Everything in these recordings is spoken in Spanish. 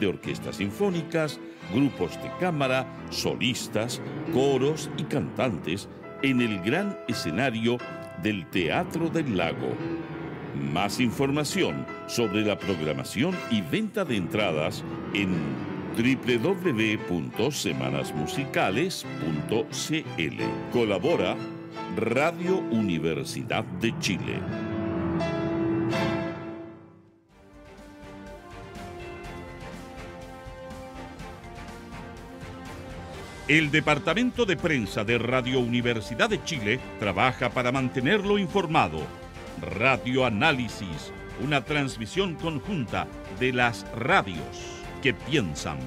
de orquestas sinfónicas, grupos de cámara, solistas, coros y cantantes en el gran escenario del Teatro del Lago. Más información sobre la programación y venta de entradas en www.semanasmusicales.cl. Colabora Radio Universidad de Chile. El Departamento de Prensa de Radio Universidad de Chile trabaja para mantenerlo informado. Radio Análisis, una transmisión conjunta de las radios que piensan.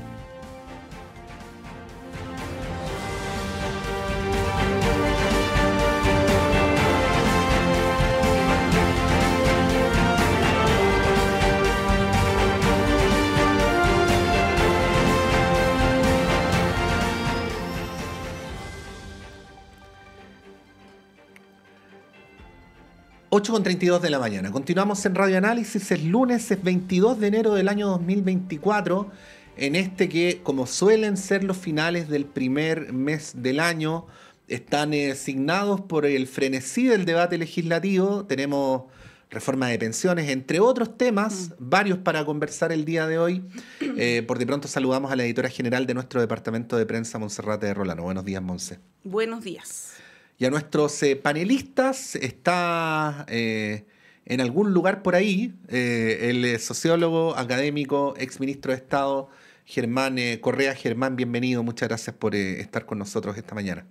8.32 de la mañana. Continuamos en Radio Análisis. Es lunes, es 22 de enero del año 2024. En este que, como suelen ser los finales del primer mes del año, están designados eh, por el frenesí del debate legislativo. Tenemos reforma de pensiones, entre otros temas, mm. varios para conversar el día de hoy. Eh, por de pronto saludamos a la editora general de nuestro departamento de prensa, Monserrate de Rolano. Buenos días, Monse. Buenos días y a nuestros eh, panelistas. Está eh, en algún lugar por ahí eh, el sociólogo, académico, exministro de Estado, Germán Correa. Germán, bienvenido. Muchas gracias por estar con nosotros esta mañana.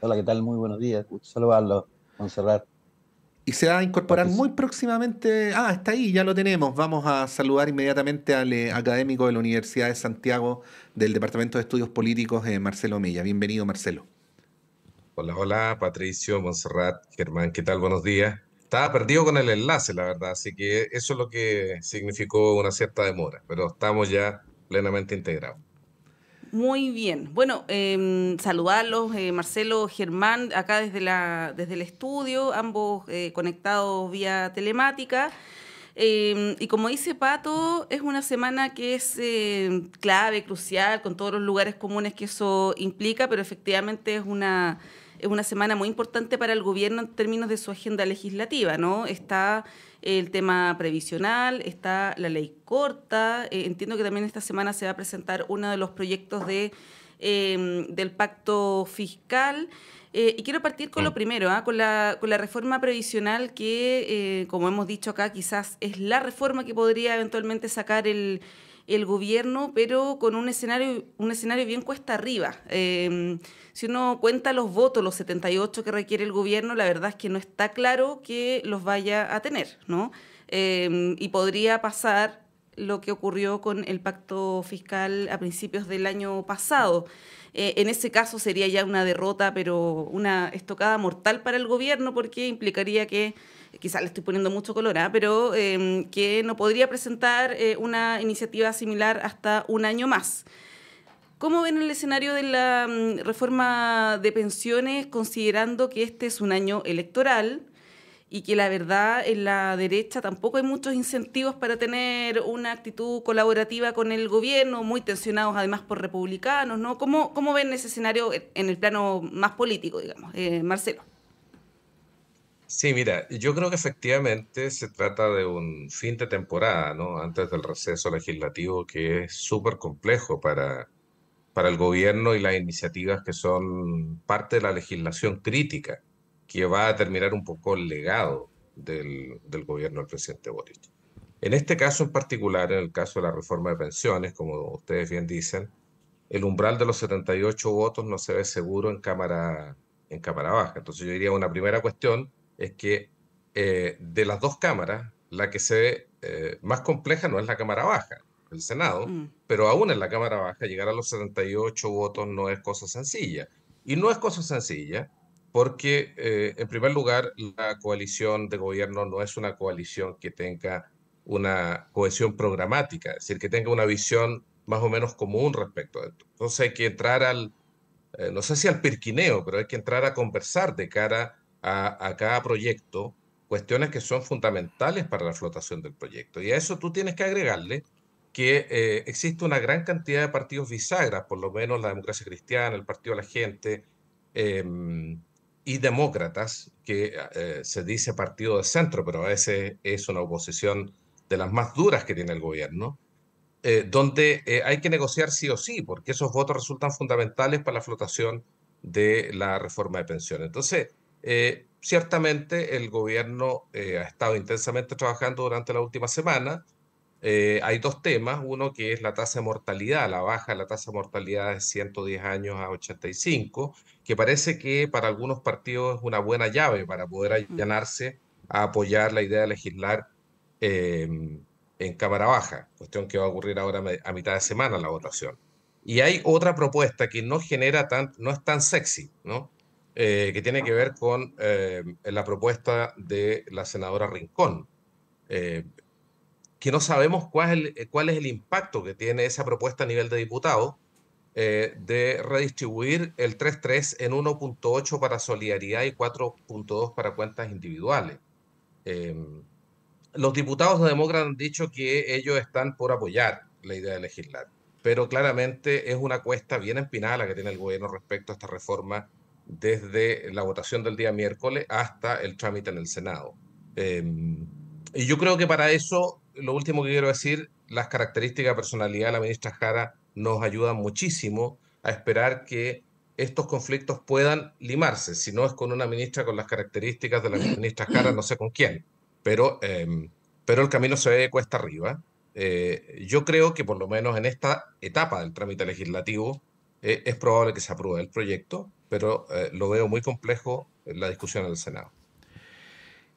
Hola, ¿qué tal? Muy buenos días. Saludarlo, Monserrat. Y se va a incorporar muy próximamente. Ah, está ahí, ya lo tenemos. Vamos a saludar inmediatamente al académico de la Universidad de Santiago del Departamento de Estudios Políticos, Marcelo Mella. Bienvenido, Marcelo. Hola, hola, Patricio, Monserrat, Germán, ¿qué tal? Buenos días. Estaba perdido con el enlace, la verdad, así que eso es lo que significó una cierta demora, pero estamos ya plenamente integrados. Muy bien. Bueno, em, saludarlos, eh, Marcelo, Germán, acá desde, la, desde el estudio, ambos eh, conectados vía telemática. Em, y como dice Pato, es una semana que es em, clave, crucial, con todos los lugares comunes que eso implica, pero efectivamente es una es una semana muy importante para el gobierno en términos de su agenda legislativa, ¿no? Está el tema previsional, está la ley corta, eh, entiendo que también esta semana se va a presentar uno de los proyectos de, em, del pacto fiscal. Eh, y quiero partir con lo mm. primero, ¿ah? con, la, con, la, reforma previsional que, eh, como hemos dicho acá, quizás es la reforma que podría eventualmente sacar el, el gobierno, pero con un escenario, un escenario bien cuesta arriba. Em, si uno cuenta los votos, los 78 que requiere el gobierno, la verdad es que no está claro que los vaya a tener, ¿no? Em, y podría pasar lo que ocurrió con el pacto fiscal a principios del año pasado. Eh, en ese caso sería ya una derrota, pero una estocada mortal para el gobierno porque implicaría que, quizás le estoy poniendo mucho color, ¿ah? pero em, que no podría presentar eh, una iniciativa similar hasta un año más. ¿Cómo ven el escenario de la mm, reforma de pensiones considerando que este es un año electoral? y que la verdad en la derecha tampoco hay muchos incentivos para tener una actitud colaborativa con el gobierno, muy tensionados además por republicanos, ¿no? ¿Cómo, cómo ven ese escenario en el plano más político, digamos, eh, Marcelo? Sí, mira, yo creo que efectivamente se trata de un fin de temporada, ¿no? Antes del receso legislativo que es súper complejo para para el gobierno y las iniciativas que son parte de la legislación crítica, que va a determinar un poco el legado del, gobierno del presidente Boric. En este caso en particular, en el caso de la reforma de pensiones, como ustedes bien dicen, el umbral de los 78 votos no se ve seguro en Cámara, en cámara Baja. Entonces yo diría una primera cuestión es que eh, de las dos cámaras, la que se ve eh, más compleja no es la Cámara Baja, el Senado, mm. pero aún en la Cámara Baja llegar a los 78 votos no es cosa sencilla. Y no es cosa sencilla porque, eh, en primer lugar, la coalición de gobierno no es una coalición que tenga una cohesión programática, es decir, que tenga una visión más o menos común respecto a esto. Entonces hay que entrar al, eh, no sé si al pirquineo, pero hay que entrar a conversar de cara a, a cada proyecto cuestiones que son fundamentales para la flotación del proyecto. Y a eso tú tienes que agregarle que eh, existe una gran cantidad de partidos bisagras, por lo menos la democracia cristiana, el Partido de la Gente em, y demócratas, que eh, se dice partido de centro, pero a veces es una oposición de las más duras que tiene el gobierno, eh, donde hay que negociar sí o sí, porque esos votos resultan fundamentales para la flotación de la reforma de pensiones. Entonces, ciertamente el gobierno ha estado intensamente trabajando durante la última semana eh, hay dos temas. Uno que es la tasa de mortalidad, la baja de la tasa de mortalidad de 110 años a 85, que parece que para algunos partidos es una buena llave para poder allanarse a apoyar la idea de legislar em, en Cámara Baja, cuestión que va a ocurrir ahora a mitad de semana la votación. Y hay otra propuesta que no genera tan, no es tan sexy, ¿no? Eh, que tiene que ver con em, la propuesta de la senadora Rincón, eh, que no sabemos eh, cuál es el, impacto que tiene esa propuesta a nivel de diputados eh, de redistribuir el 3.3 en 1.8 para solidaridad y 4.2 para cuentas individuales. Em, los diputados de Demócrata han dicho que ellos están por apoyar la idea de legislar, pero claramente es una cuesta bien empinada la que tiene el gobierno respecto a esta reforma desde la votación del día miércoles hasta el trámite en el Senado. Em, y yo creo que para eso lo último que quiero decir, las características de personalidad de la ministra Jara nos ayudan muchísimo a esperar que estos conflictos puedan limarse. Si no es con una ministra con las características de la ministra Jara, no sé con quién, pero, em, pero el camino se ve cuesta arriba. Eh, yo creo que por lo menos en esta etapa del trámite legislativo eh, es probable que se apruebe el proyecto, pero eh, lo veo muy complejo en la discusión en el Senado.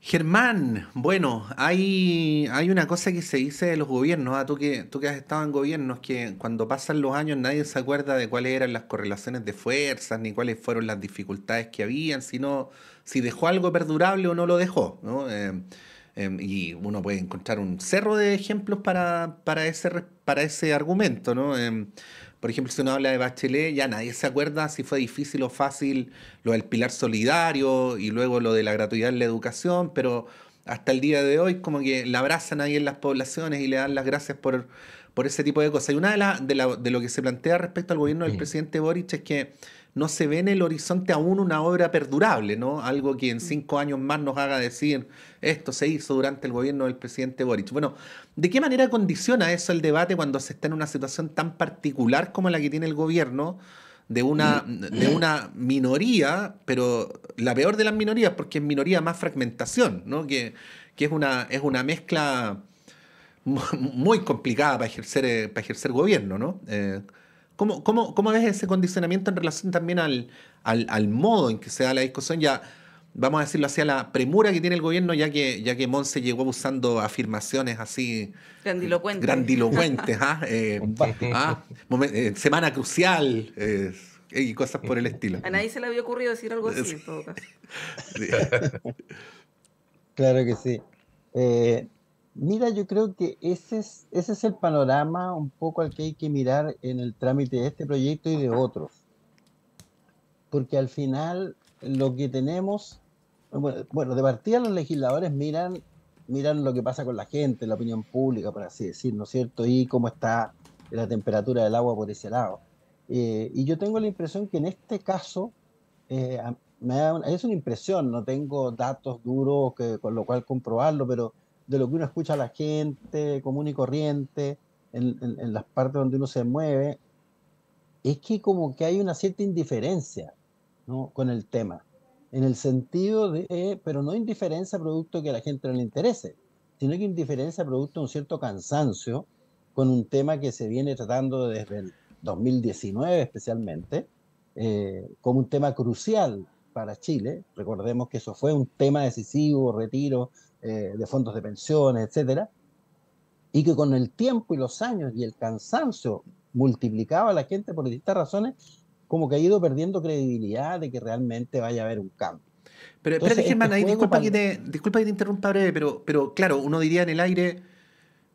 Germán, bueno, hay, hay una cosa que se dice de los gobiernos, a ah, tú, que, tú que has estado en gobiernos, que cuando pasan los años nadie se acuerda de cuáles eran las correlaciones de fuerzas, ni cuáles fueron las dificultades que habían, sino si dejó algo perdurable o no lo dejó. ¿no? Em, em, y uno puede encontrar un cerro de ejemplos para, para, ese, para ese argumento. ¿no? Em, por ejemplo, si uno habla de Bachelet, ya nadie se acuerda si fue difícil o fácil lo del pilar solidario y luego lo de la gratuidad en la educación, pero hasta el día de hoy como que la abrazan ahí en las poblaciones y le dan las gracias por, por ese tipo de cosas. Y una de, las de, lo que se plantea respecto al gobierno del presidente Boric es que no se ve en el horizonte aún una obra perdurable, ¿no? Algo que en mm. cinco años más nos haga decir, esto se hizo durante el gobierno del presidente Boric. Bueno, ¿de qué manera condiciona eso el debate cuando se está en una situación tan particular como la que tiene el gobierno? De una, mm. de una minoría, pero la peor de las minorías, porque es minoría más fragmentación, ¿no? que, que es, una, es una mezcla muy complicada para ejercer, eh, para ejercer gobierno. ¿no? Eh, ¿Cómo, ves ese condicionamiento en relación también al, al, modo en que se da la discusión? Ya, vamos a decirlo así, a la premura que tiene el gobierno, ya que, ya que Monse llegó usando afirmaciones así. Grandilocuentes. Grandilocuentes, ¿ah? Eh, ¿ah? Eh, semana crucial. Eh, y cosas por el estilo. A nadie se le había ocurrido decir algo así en Claro que sí. Mira, yo creo que ese es, ese es el panorama un poco al que hay que mirar en el trámite de este proyecto y de otros. Porque al final lo que tenemos, bueno, de partida los legisladores miran, miran lo que pasa con la gente, la opinión pública, por así decir, ¿no es cierto? Y cómo está la temperatura del agua por ese lado. Eh, y yo tengo la impresión que en este caso, eh, es una impresión, no tengo datos duros que, con lo cual comprobarlo, pero de lo que uno escucha a la gente común y corriente, en, en, las partes donde uno se mueve, es que como que hay una cierta indiferencia ¿no? con el tema, en el sentido de, eh, pero no indiferencia producto que a la gente no le interese, sino que indiferencia producto de un cierto cansancio con un tema que se viene tratando desde el 2019 especialmente, eh, como un tema crucial para Chile. Recordemos que eso fue un tema decisivo, retiro, eh, de fondos de pensiones, etcétera, y que con el tiempo y los años y el cansancio multiplicaba a la gente por distintas razones, como que ha ido perdiendo credibilidad de que realmente vaya a haber un cambio. Pero, espérate, Germán, este ahí, disculpa, que te, disculpa interrumpa breve, pero, pero claro, uno diría en el aire,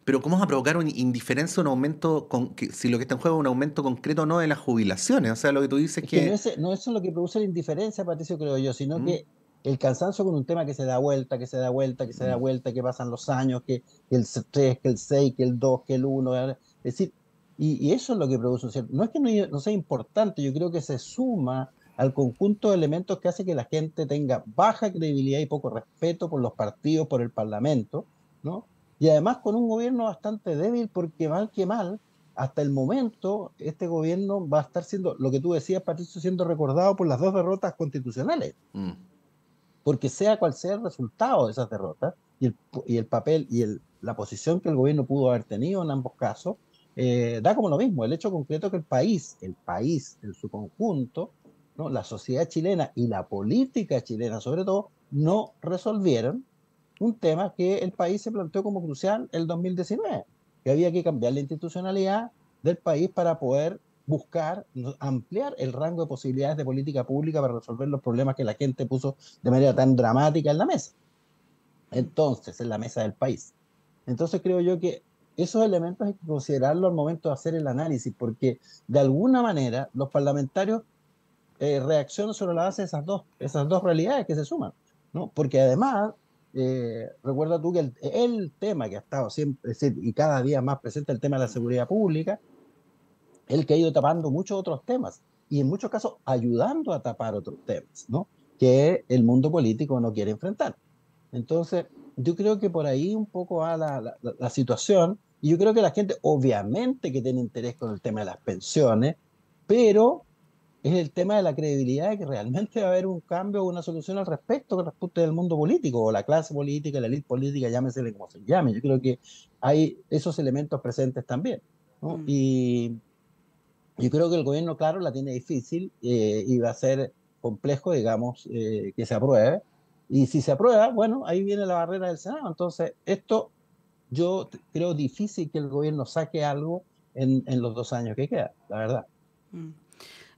pero ¿cómo vas a provocar una indiferencia, un aumento, con, si lo que está en juego es un aumento concreto o no de las jubilaciones? O sea, lo que tú dices es que... no, eso es lo que produce la indiferencia, Patricio, creo yo, sino que el cansancio con un tema que se da vuelta, que se da vuelta, que se da vuelta, que pasan los años, que, el 3, que el 6, que el 2, que el 1, es decir, y, eso es lo que produce No es que no, sea importante, yo creo que se suma al conjunto de elementos que hace que la gente tenga baja credibilidad y poco respeto por los partidos, por el Parlamento, ¿no? Y además con un gobierno bastante débil, porque mal que mal, hasta el momento este gobierno va a estar siendo, lo que tú decías, Patricio, siendo recordado por las dos derrotas constitucionales. Mm porque sea cual sea el resultado de esas derrotas y el, papel y la posición que el gobierno pudo haber tenido en ambos casos, eh, da como lo mismo, el hecho concreto que el país, el país en su conjunto, ¿no? la sociedad chilena y la política chilena sobre todo, no resolvieron un tema que el país se planteó como crucial el 2019, que había que cambiar la institucionalidad del país para poder buscar ampliar el rango de posibilidades de política pública para resolver los problemas que la gente puso de manera tan dramática en la mesa. Entonces, en la mesa del país. Entonces creo yo que esos elementos hay que considerarlos al momento de hacer el análisis, porque de alguna manera los parlamentarios eh, reaccionan sobre la base de esas dos, esas dos realidades que se suman, ¿no? Porque además, eh, recuerda tú que el, tema que ha estado siempre, y cada día más presente, el tema de la seguridad pública, el que ha ido tapando muchos otros temas y en muchos casos ayudando a tapar otros temas, ¿no? Que el mundo político no quiere enfrentar. Entonces, yo creo que por ahí un poco va la, la, situación y yo creo que la gente obviamente que tiene interés con el tema de las pensiones, pero es el tema de la credibilidad de que realmente va a haber un cambio o una solución al respecto con respecto del mundo político o la clase política, la élite política, llámesele como se llame. Yo creo que hay esos elementos presentes también. ¿no? Mm. Y yo creo que el gobierno, claro, la tiene difícil eh, y va a ser complejo, digamos, eh, que se apruebe. Y si se aprueba, bueno, ahí viene la barrera del Senado. Entonces, esto yo creo difícil que el gobierno saque algo en, los dos años que queda, la verdad. Mm.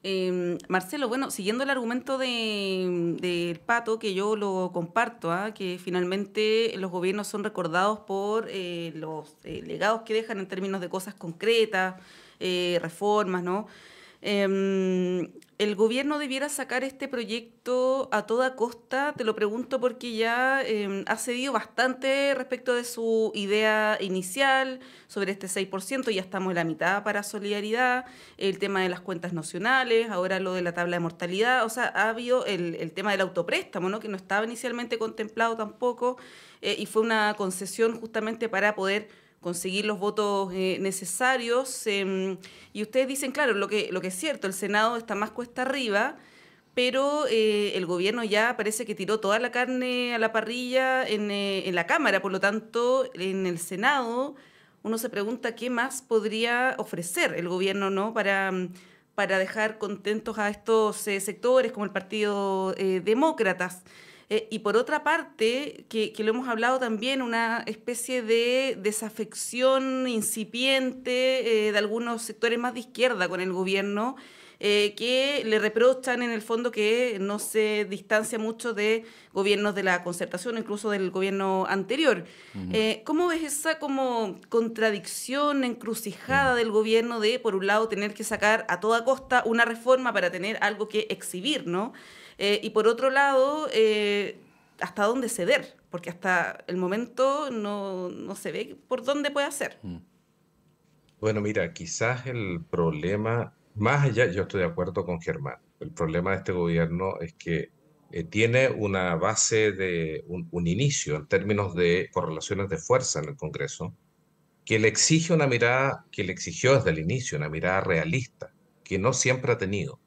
Em, Marcelo, bueno, siguiendo el argumento del de, pato, que yo lo comparto, ¿ah? que finalmente los gobiernos son recordados por eh, los legados que dejan en términos de cosas concretas, eh, reformas, ¿no? Em, el gobierno debiera sacar este proyecto a toda costa, te lo pregunto porque ya em, ha cedido bastante respecto de su idea inicial sobre este 6%, ya estamos en la mitad para solidaridad, el tema de las cuentas nacionales, ahora lo de la tabla de mortalidad, o sea, ha habido el, tema del autopréstamo, ¿no? que no estaba inicialmente contemplado tampoco, eh, y fue una concesión justamente para poder conseguir los votos eh, necesarios. Em, y ustedes dicen, claro, lo que, lo que es cierto, el Senado está más cuesta arriba, pero eh, el gobierno ya parece que tiró toda la carne a la parrilla eh, en, la Cámara, por lo tanto, en el Senado uno se pregunta qué más podría ofrecer el gobierno ¿no? para, em, para dejar contentos a estos sectores como el Partido Demócratas. Eh, y por otra parte, que, lo hemos hablado también, una especie de desafección incipiente eh, de algunos sectores más de izquierda con el gobierno, eh, que le reprochan en el fondo que no se distancia mucho de gobiernos de la concertación, incluso del gobierno anterior. ¿Cómo ves esa como contradicción, encrucijada del gobierno de, por un lado, tener que sacar a toda costa una reforma para tener algo que exhibir, ¿no? Eh, y por otro lado, eh, ¿hasta dónde ceder? Porque hasta el momento no, no se ve por dónde puede hacer. Mm. Bueno, mira, quizás el problema, más allá, yo estoy de acuerdo con Germán, el problema de este gobierno es que eh, tiene una base de un, inicio en términos de correlaciones de fuerza en el Congreso, que le exige una mirada, que le exigió desde el inicio una mirada realista, que no siempre ha tenido.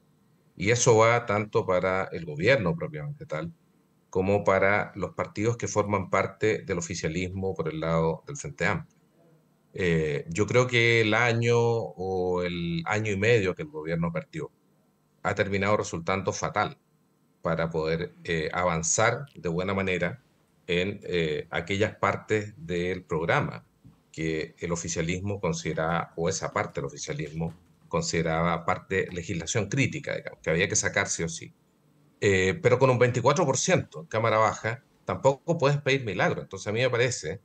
Y eso va tanto para el gobierno propiamente tal, como para los partidos que forman parte del oficialismo por el lado del Frente Amplio. Eh, yo creo que el año o el año y medio que el gobierno partió ha terminado resultando fatal para poder eh, avanzar de buena manera en eh, aquellas partes del programa que el oficialismo considera, o esa parte del oficialismo consideraba parte de legislación crítica, que había que sacar sí o sí. Eh, pero con un 24% en Cámara Baja, tampoco puedes pedir milagro. Entonces a mí me parece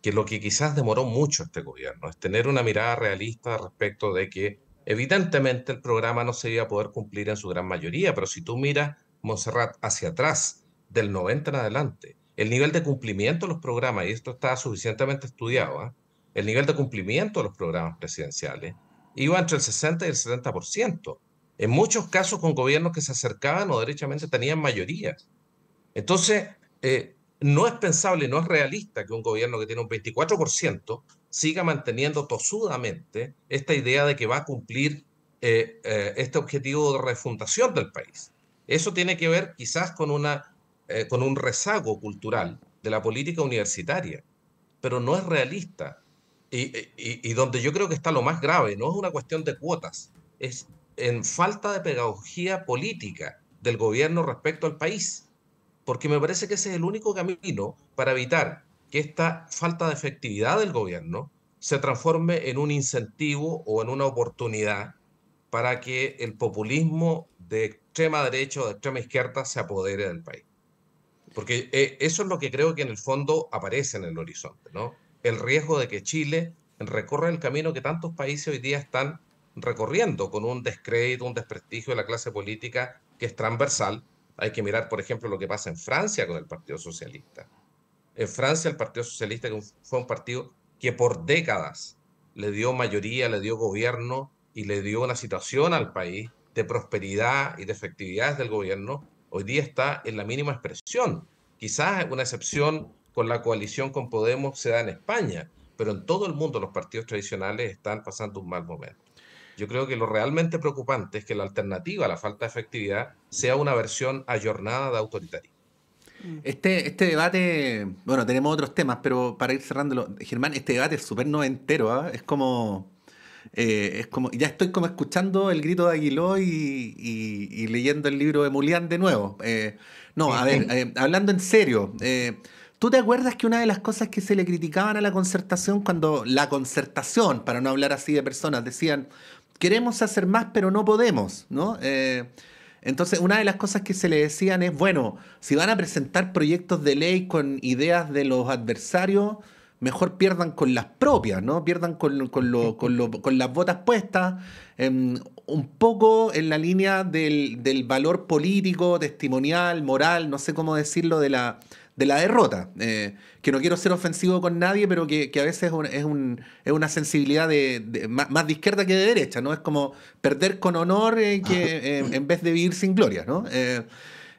que lo que quizás demoró mucho este gobierno es tener una mirada realista respecto de que evidentemente el programa no se iba a poder cumplir en su gran mayoría, pero si tú miras Montserrat hacia atrás, del 90 en adelante, el nivel de cumplimiento de los programas, y esto está suficientemente estudiado, ¿ah? el nivel de cumplimiento de los programas presidenciales iba entre el 60 y el 70%. En muchos casos con gobiernos que se acercaban o derechamente tenían mayorías. Entonces, eh, no es pensable, no es realista que un gobierno que tiene un 24% siga manteniendo tosudamente esta idea de que va a cumplir eh, eh, este objetivo de refundación del país. Eso tiene que ver quizás con, una, con un rezago cultural de la política universitaria, pero no es realista y, donde yo creo que está lo más grave, no es una cuestión de cuotas, es en falta de pedagogía política del gobierno respecto al país, porque me parece que ese es el único camino para evitar que esta falta de efectividad del gobierno se transforme en un incentivo o en una oportunidad para que el populismo de extrema derecha o de extrema izquierda se apodere del país. Porque eh, eso es lo que creo que en el fondo aparece en el horizonte, ¿no? el riesgo de que Chile recorra el camino que tantos países hoy día están recorriendo con un descrédito, un desprestigio de la clase política que es transversal. Hay que mirar, por ejemplo, lo que pasa en Francia con el Partido Socialista. En Francia el Partido Socialista que fue un partido que por décadas le dio mayoría, le dio gobierno y le dio una situación al país de prosperidad y de efectividad del gobierno, hoy día está en la mínima expresión. Quizás una excepción con la coalición con Podemos se da en España, pero en todo el mundo los partidos tradicionales están pasando un mal momento. Yo creo que lo realmente preocupante es que la alternativa a la falta de efectividad sea una versión ayornada de autoritarismo. Mm. Este, este debate, bueno, tenemos otros temas, pero para ir cerrándolo, Germán, este debate es súper noventero, ¿ah? es como... Eh, es como, ya estoy como escuchando el grito de Aguiló y, leyendo el libro de Mulián de nuevo. Eh, no, a ver, eh, hablando en serio, ¿Tú te acuerdas que una de las cosas que se le criticaban a la concertación cuando la concertación, para no hablar así de personas, decían, queremos hacer más pero no podemos, ¿no? Eh, entonces, una de las cosas que se le decían es, bueno, si van a presentar proyectos de ley con ideas de los adversarios, mejor pierdan con las propias, ¿no? Pierdan con, con, con, con las botas puestas, em, un poco en la línea del, valor político, testimonial, moral, no sé cómo decirlo, de la, de la derrota. Eh, que no quiero ser ofensivo con nadie, pero que, a veces es, es, una sensibilidad de, más, de izquierda que de derecha, ¿no? Es como perder con honor eh, que, ah. eh, en vez de vivir sin gloria, ¿no?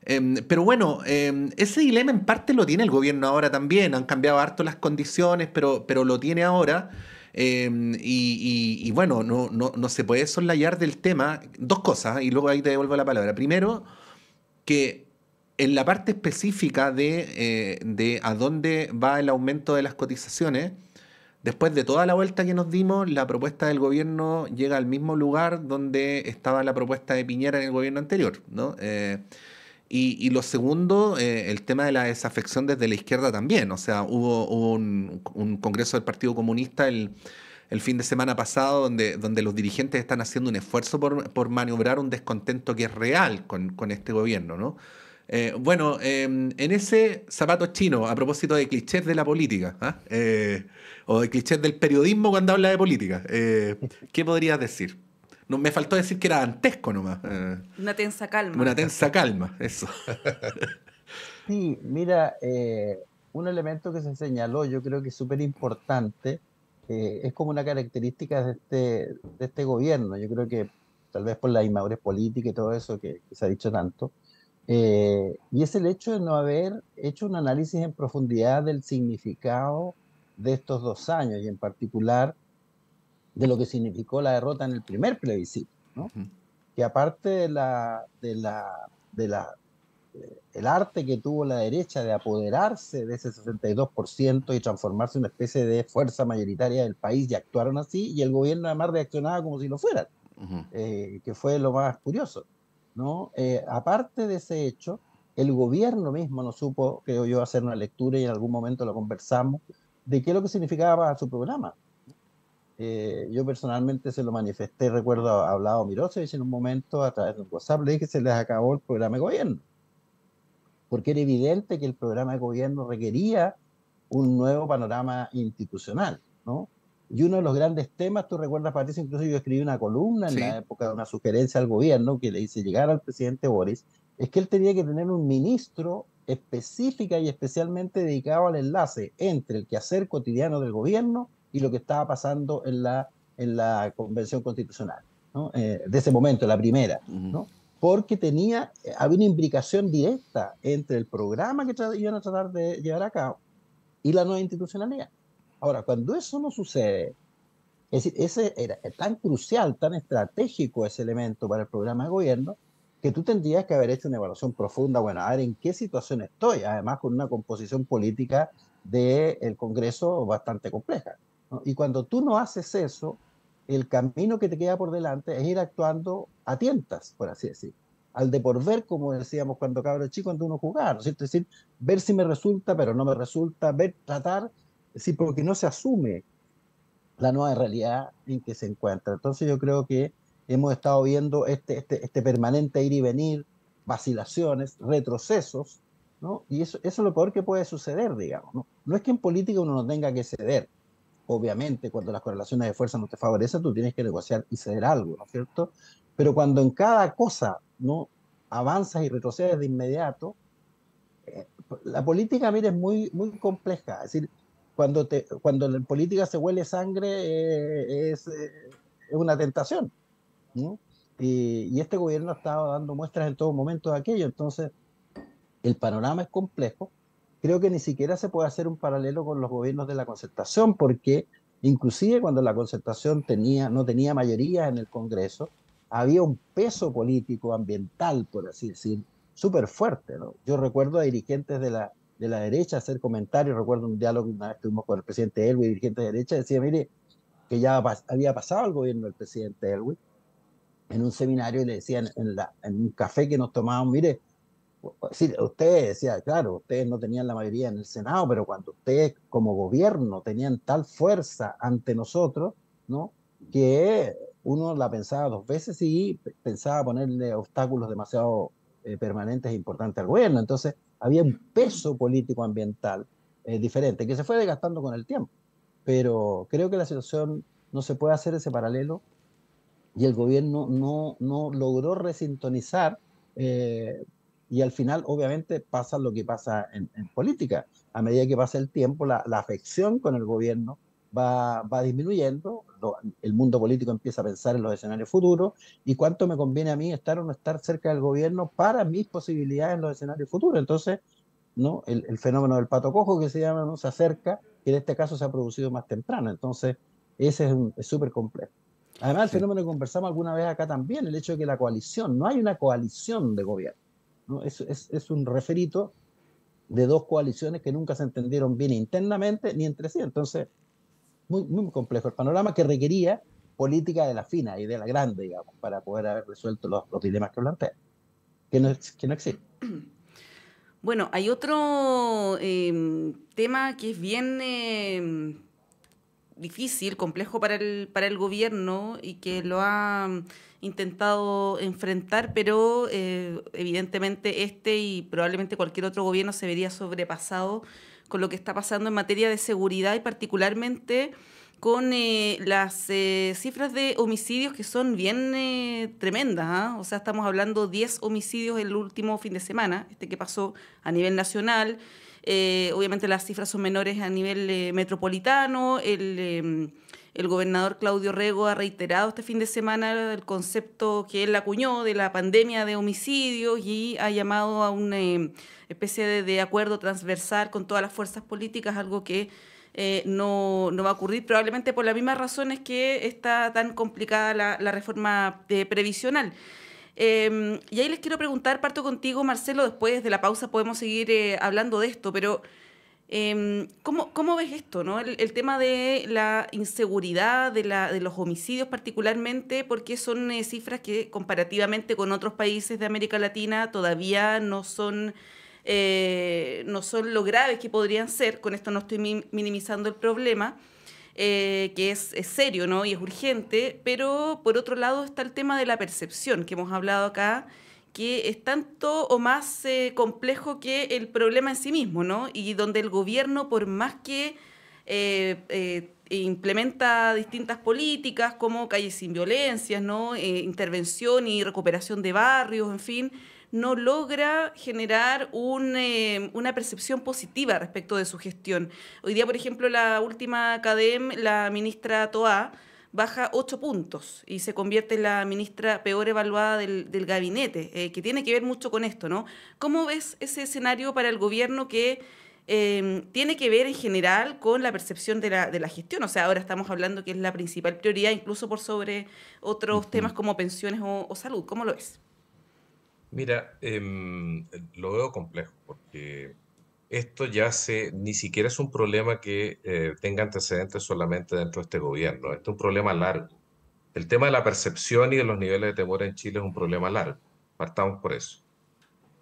Em, pero bueno, em, ese dilema en parte lo tiene el gobierno ahora también. Han cambiado harto las condiciones, pero, pero lo tiene ahora. Em, y, bueno, no, no, se puede soslayar del tema dos cosas, y luego ahí te devuelvo la palabra. Primero, que en la parte específica eh, de, a dónde va el aumento de las cotizaciones, después de toda la vuelta que nos dimos, la propuesta del gobierno llega al mismo lugar donde estaba la propuesta de Piñera en el gobierno anterior. ¿no? Eh, y, lo segundo, eh, el tema de la desafección desde la izquierda también. O sea, hubo, un, congreso del Partido Comunista el, fin de semana pasado donde, donde los dirigentes están haciendo un esfuerzo por, maniobrar un descontento que es real con, con este gobierno, ¿no? Eh, bueno, em, en ese zapato chino, a propósito de clichés de la política, ¿ah? eh, o de clichés del periodismo cuando habla de política, eh, ¿qué podrías decir? No, me faltó decir que era dantesco nomás. una tensa calma. Una tensa calma, eso. sí, mira, un elemento que se señaló, yo creo que es súper importante, es como una característica este, de este, gobierno. Yo creo que tal vez por la inmadurez política y todo eso que se ha dicho tanto, eh, y es el hecho de no haber hecho un análisis en profundidad del significado de estos dos años y en particular de lo que significó la derrota en el primer plebiscito, que aparte de la, de la, de la el arte que tuvo la derecha de apoderarse de ese 62% y transformarse en una especie de fuerza mayoritaria del país y actuaron así y el gobierno además reaccionaba como si lo fuera, eh, que fue lo más curioso. ¿no? Eh, aparte de ese hecho, el gobierno mismo no supo, creo yo, hacer una lectura y en algún momento lo conversamos, de qué es lo que significaba su programa. Eh, yo personalmente se lo manifesté, recuerdo hablado a y y en un momento a través de WhatsApp, le dije que se les acabó el programa de gobierno, porque era evidente que el programa de gobierno requería un nuevo panorama institucional, ¿no? Y uno de los grandes temas, tú recuerdas, Patricia, incluso yo escribí una columna en la época de una sugerencia al gobierno que le hice llegar al presidente Boris, es que él tenía que tener un ministro específica y especialmente dedicado al enlace entre el quehacer cotidiano del gobierno y lo que estaba pasando en la, en la convención constitucional, eh, de ese momento, la primera, ¿no? porque tenía, eh, había una imbricación directa entre el programa que iban a tratar de llevar a cabo y la nueva institucionalidad. Ahora, cuando eso no sucede, es decir, ese era tan crucial, tan estratégico ese elemento para el programa de gobierno, que tú tendrías que haber hecho una evaluación profunda, bueno, a ver en qué situación estoy, además con una composición política del Congreso bastante compleja. Y cuando tú no haces eso, el camino que te queda por delante es ir actuando a tientas, por así decir, al de por ver, como decíamos cuando el chico, cuando uno jugar, ¿no es cierto? Es decir, ver si me resulta, pero no me resulta, ver, tratar, es decir, porque no se asume la nueva realidad en que se encuentra. Entonces yo creo que hemos estado viendo este, este, este permanente ir y venir, vacilaciones, retrocesos, ¿no? Y eso, es lo peor que puede suceder, digamos. ¿no? no es que en política uno no tenga que ceder. Obviamente, cuando las correlaciones de fuerza no te favorecen, tú tienes que negociar y ceder algo, ¿no es cierto? Pero cuando en cada cosa no avanzas y retrocedes de inmediato, eh, la política, mire, es muy, muy compleja. Es decir, cuando, te, cuando en política se huele sangre eh, es, eh, es, una tentación. Y, y, este gobierno ha dando muestras en todo momento de aquello. Entonces, el panorama es complejo. Creo que ni siquiera se puede hacer un paralelo con los gobiernos de la concertación, porque inclusive cuando la concertación tenía, no tenía mayoría en el Congreso, había un peso político ambiental, por así decir, súper fuerte. Yo recuerdo a dirigentes de la de la derecha hacer comentarios. Recuerdo un diálogo una vez tuvimos con el presidente Elwin, dirigente de derecha, decía, mire, que ya había pasado el gobierno del presidente Elwin en un seminario y le decían en, la, en un café que nos tomábamos, mire, ustedes decía, claro, ustedes no tenían la mayoría en el Senado, pero cuando ustedes como gobierno tenían tal fuerza ante nosotros, ¿no? Que uno la pensaba dos veces y pensaba ponerle obstáculos demasiado eh, permanentes e importantes al gobierno. Entonces, había un peso político ambiental eh, diferente, que se fue desgastando con el tiempo. Pero creo que la situación no se puede hacer ese paralelo y el gobierno no, no logró resintonizar eh, y al final obviamente pasa lo que pasa en, política. A medida que pasa el tiempo, la, la afección con el gobierno va, va disminuyendo, el mundo político empieza a pensar en los escenarios futuros y cuánto me conviene a mí estar o no estar cerca del gobierno para mis posibilidades en los escenarios futuros. Entonces, ¿no? el, fenómeno del pato cojo que se llama ¿no? se acerca, que en este caso se ha producido más temprano. Entonces, ese es súper complejo. Además, el fenómeno que conversamos alguna vez acá también, el hecho de que la coalición, no hay una coalición de gobierno, ¿no? es, es un referito de dos coaliciones que nunca se entendieron bien internamente ni entre sí. Entonces, muy, complejo el panorama que requería política de la fina y de la grande, digamos, para poder haber resuelto los, dilemas que plantea, que no, que no existe Bueno, hay otro em, tema que es bien em, difícil, complejo para el, para el gobierno y que lo ha em, intentado enfrentar, pero eh, evidentemente este y probablemente cualquier otro gobierno se vería sobrepasado con lo que está pasando en materia de seguridad y particularmente con eh, las eh, cifras de homicidios que son bien eh, tremendas. ¿ah? O sea, estamos hablando de 10 homicidios el último fin de semana, este que pasó a nivel nacional. obviamente las cifras son menores a nivel metropolitano. El, em, el gobernador Claudio Rego ha reiterado este fin de semana el concepto que él acuñó de la pandemia de homicidios y ha llamado a una eh, especie de, acuerdo transversal con todas las fuerzas políticas, algo que eh, no, va a ocurrir, probablemente por las mismas razones que está tan complicada la, reforma eh, previsional. Em, y ahí les quiero preguntar, parto contigo, Marcelo, después de la pausa podemos seguir hablando de esto, pero Em, ¿cómo, ves esto? El, tema de la inseguridad, de, los homicidios particularmente, porque son eh, cifras que comparativamente con otros países de América Latina todavía no son, eh, no son lo graves que podrían ser. Con esto no estoy minimizando el problema. Eh, que es, serio y es urgente, pero por otro lado está el tema de la percepción que hemos hablado acá que es tanto o más eh, complejo que el problema en sí mismo, ¿no? Y donde el gobierno, por más que eh, eh, implementa distintas políticas como calles sin violencias, ¿no? intervención y recuperación de barrios, en fin, no logra generar una percepción positiva respecto de su gestión. Hoy día, por ejemplo, la última CADEM, la ministra Toa baja ocho puntos y se convierte en la ministra peor evaluada del, gabinete, eh, que tiene que ver mucho con esto, ¿no? ¿Cómo ves ese escenario para el gobierno que em, tiene que ver en general con la percepción de la, gestión? O sea, ahora estamos hablando que es la principal prioridad, incluso por sobre otros temas como pensiones o, salud. ¿Cómo lo ves? Mira, em, lo veo complejo porque esto ya se, ni siquiera es un problema que eh, tenga antecedentes solamente dentro de este gobierno, esto es un problema largo. El tema de la percepción y de los niveles de temor en Chile es un problema largo, partamos por eso.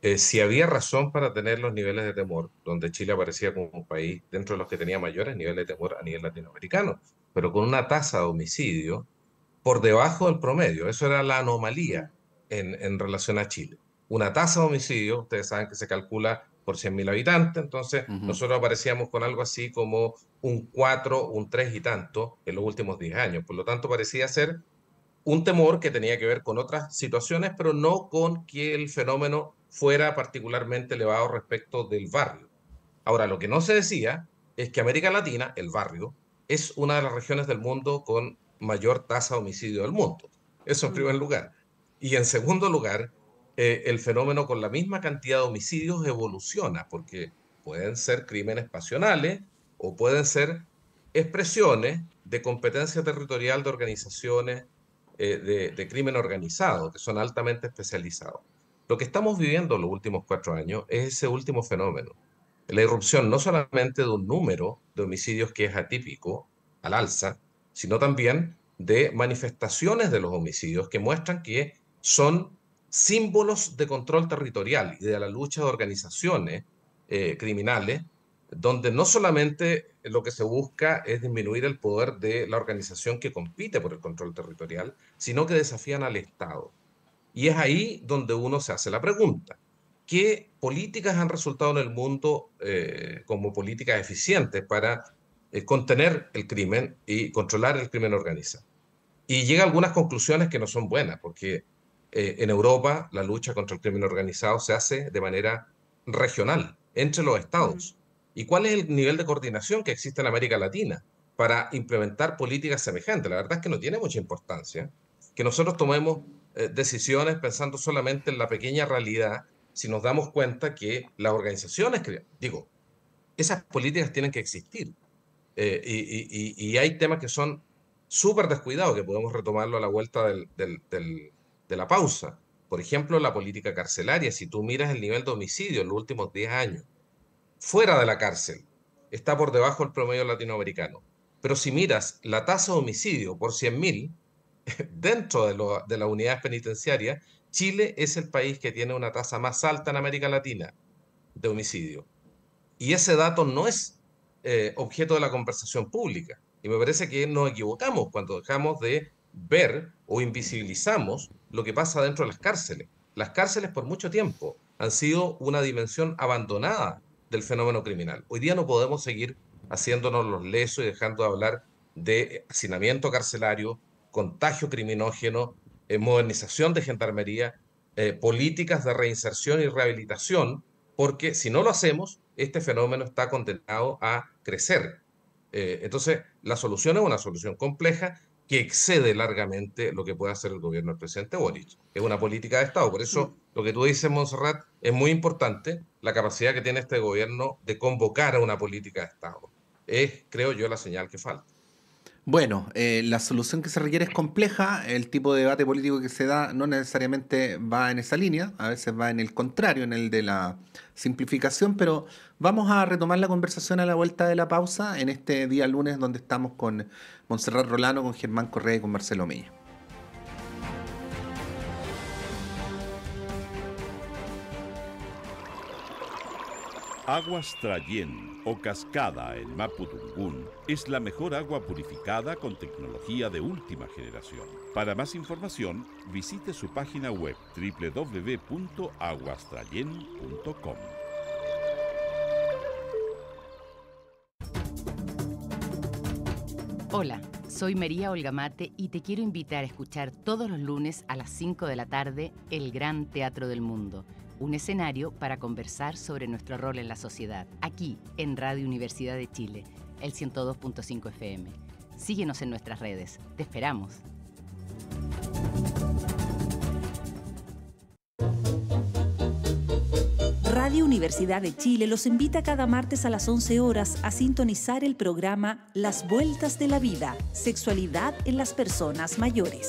Eh, si había razón para tener los niveles de temor, donde Chile aparecía como un país dentro de los que tenía mayores niveles de temor a nivel latinoamericano, pero con una tasa de homicidio por debajo del promedio, eso era la anomalía en relación a Chile. Una tasa de homicidio, ustedes saben que se calcula por 100.000 habitantes, entonces nosotros aparecíamos con algo así como un 4, un 3 y tanto en los últimos 10 años. Por lo tanto, parecía ser un temor que tenía que ver con otras situaciones, pero no con que el fenómeno fuera particularmente elevado respecto del barrio. Ahora, lo que no se decía es que América Latina, el barrio, es una de las regiones del mundo con mayor tasa de homicidio del mundo. Eso en primer lugar. Y en segundo lugar, eh, el fenómeno con la misma cantidad de homicidios evoluciona, porque pueden ser crímenes pasionales o pueden ser expresiones de competencia territorial de organizaciones eh, de, de, crimen organizado, que son altamente especializados. Lo que estamos viviendo los últimos cuatro años es ese último fenómeno, la irrupción no solamente de un número de homicidios que es atípico, al alza, sino también de manifestaciones de los homicidios que muestran que son símbolos de control territorial y de la lucha de organizaciones eh, criminales, donde no solamente lo que se busca es disminuir el poder de la organización que compite por el control territorial, sino que desafían al Estado. Y es ahí donde uno se hace la pregunta, ¿qué políticas han resultado en el mundo eh, como políticas eficientes para eh, contener el crimen y controlar el crimen organizado? Y llega a algunas conclusiones que no son buenas, porque eh, en Europa la lucha contra el crimen organizado se hace de manera regional, entre los estados. Mm. ¿Y cuál es el nivel de coordinación que existe en América Latina para implementar políticas semejantes? La verdad es que no tiene mucha importancia que nosotros tomemos eh, decisiones pensando solamente en la pequeña realidad si nos damos cuenta que las organizaciones, digo, esas políticas tienen que existir. Eh, y, hay temas que son súper descuidados, que podemos retomarlo a la vuelta del de la pausa. Por ejemplo, la política carcelaria, si tú miras el nivel de homicidio en los últimos 10 años, fuera de la cárcel, está por debajo del promedio latinoamericano. Pero si miras la tasa de homicidio por 100.000, dentro de, las unidades penitenciarias, Chile es el país que tiene una tasa más alta en América Latina de homicidio. Y ese dato no es eh, objeto de la conversación pública. Y me parece que nos equivocamos cuando dejamos de ver o invisibilizamos lo que pasa dentro de las cárceles. Las cárceles por mucho tiempo han sido una dimensión abandonada del fenómeno criminal. Hoy día no podemos seguir haciéndonos los lesos y dejando de hablar de hacinamiento carcelario, contagio criminógeno, eh, modernización de gendarmería, eh, políticas de reinserción y rehabilitación, porque si no lo hacemos, este fenómeno está condenado a crecer. Eh, entonces, la solución es una solución compleja que excede largamente lo que puede hacer el gobierno del presidente Boric. Es una política de Estado. Por eso lo que tú dices, Monserrat, es muy importante, la capacidad que tiene este gobierno de convocar a una política de Estado. Es, creo yo, la señal que falta. Bueno, eh, la solución que se requiere es compleja, el tipo de debate político que se da no necesariamente va en esa línea, a veces va en el contrario, en el de la simplificación, pero vamos a retomar la conversación a la vuelta de la pausa en este día lunes donde estamos con Montserrat Rolano, con Germán Correa y con Marcelo Mella. Aguas trayendo o cascada en Mapudungún es la mejor agua purificada con tecnología de última generación. Para más información, visite su página web www.aguastrayen.com. Hola, soy María Olgamate y te quiero invitar a escuchar todos los lunes a las 5 de la tarde El Gran Teatro del Mundo un escenario para conversar sobre nuestro rol en la sociedad, aquí en Radio Universidad de Chile, el 102.5 FM. Síguenos en nuestras redes, te esperamos. Radio Universidad de Chile los invita cada martes a las 11 horas a sintonizar el programa Las Vueltas de la Vida, Sexualidad en las Personas Mayores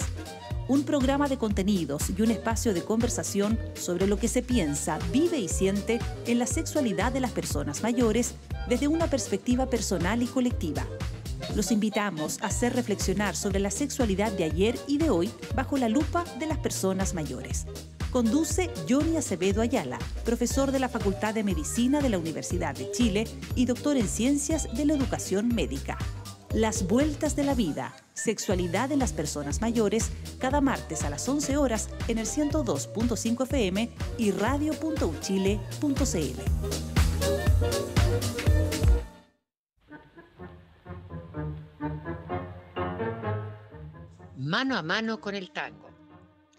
un programa de contenidos y un espacio de conversación sobre lo que se piensa, vive y siente en la sexualidad de las personas mayores desde una perspectiva personal y colectiva. Los invitamos a hacer reflexionar sobre la sexualidad de ayer y de hoy bajo la lupa de las personas mayores. Conduce Johnny Acevedo Ayala, profesor de la Facultad de Medicina de la Universidad de Chile y doctor en Ciencias de la Educación Médica. Las Vueltas de la Vida, Sexualidad en las Personas Mayores, cada martes a las 11 horas en el 102.5 FM y radio.uchile.cl. Mano a mano con el tango,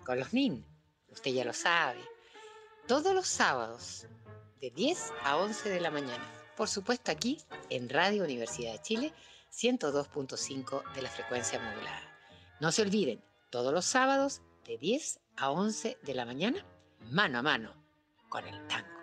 con los nin, usted ya lo sabe, todos los sábados de 10 a 11 de la mañana, por supuesto aquí en Radio Universidad de Chile 102.5 de la frecuencia modulada. No se olviden, todos los sábados de 10 a 11 de la mañana, mano a mano con el tango.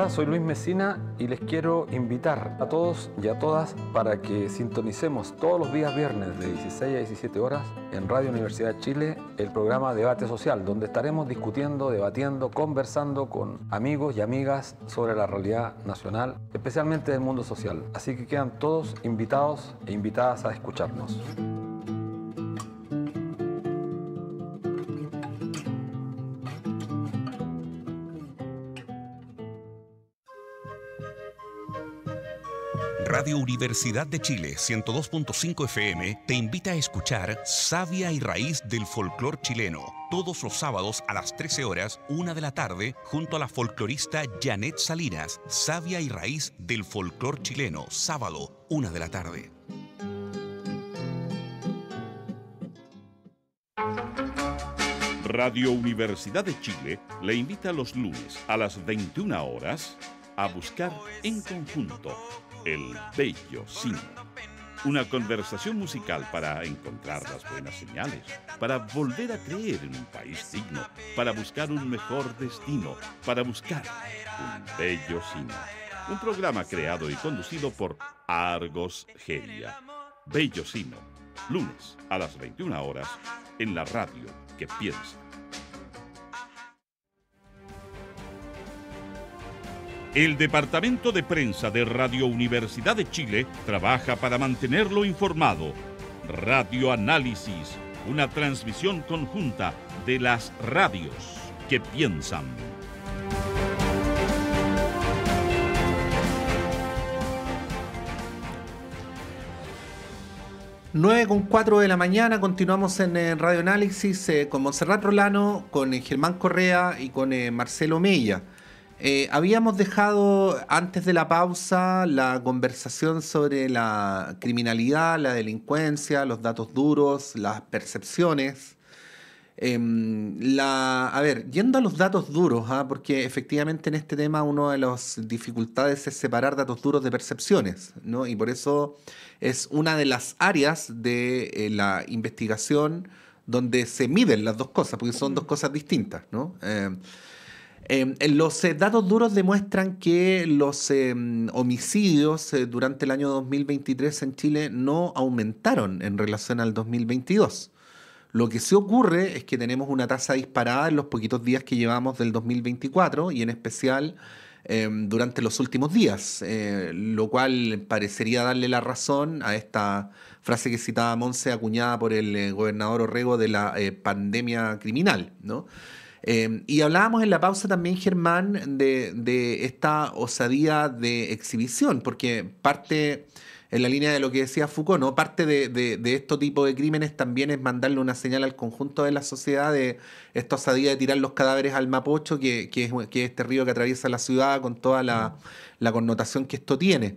Hola, soy Luis Mesina y les quiero invitar a todos y a todas para que sintonicemos todos los días viernes de 16 a 17 horas en Radio Universidad de Chile el programa Debate Social, donde estaremos discutiendo, debatiendo, conversando con amigos y amigas sobre la realidad nacional, especialmente del mundo social. Así que quedan todos invitados e invitadas a escucharnos. Radio Universidad de Chile 102.5 FM te invita a escuchar Sabia y Raíz del Folclor Chileno, todos los sábados a las 13 horas, 1 de la tarde, junto a la folclorista Janet Salinas, Sabia y Raíz del Folclor Chileno, sábado, 1 de la tarde. Radio Universidad de Chile le invita los lunes a las 21 horas a buscar en conjunto el Bello Sino, Una conversación musical para encontrar las buenas señales, para volver a creer en un país digno, para buscar un mejor destino, para buscar un bello Sino. Un programa creado y conducido por Argos Geria. Bello Sino, lunes a las 21 horas en la radio que piensa. El Departamento de Prensa de Radio Universidad de Chile trabaja para mantenerlo informado. Radio Análisis, una transmisión conjunta de las radios que piensan. 9 con 4 de la mañana, continuamos en eh, Radio Análisis eh, con Monserrat Rolano, con eh, Germán Correa y con Marcelo Mella. Eh, habíamos dejado antes de la pausa la conversación sobre la criminalidad, la delincuencia, los datos duros, las percepciones. Em, a ver, yendo a los datos duros, ¿ah? porque efectivamente en este tema una de las dificultades es separar datos duros de percepciones, y por eso es una de las áreas de eh, la investigación donde se miden las dos cosas, porque son dos cosas distintas. ¿no? Em, Em, eh, los eh, datos duros demuestran que los em, homicidios eh, durante el año 2023 en Chile no aumentaron en relación al 2022. Lo que sí ocurre es que tenemos una tasa disparada en los poquitos días que llevamos del 2024 y en especial em, durante los últimos días, lo cual parecería darle la razón a esta frase que citaba Monse acuñada por el gobernador Orrego de la pandemia criminal, ¿no? Em, y hablábamos en la pausa también, Germán, de, esta osadía de exhibición, porque parte, en la línea de lo que decía Foucault, ¿no? parte de, de, de este tipo de crímenes también es mandarle una señal al conjunto de la sociedad de esta osadía de tirar los cadáveres al Mapocho, que, es, este río que atraviesa la ciudad con toda la, connotación que esto tiene.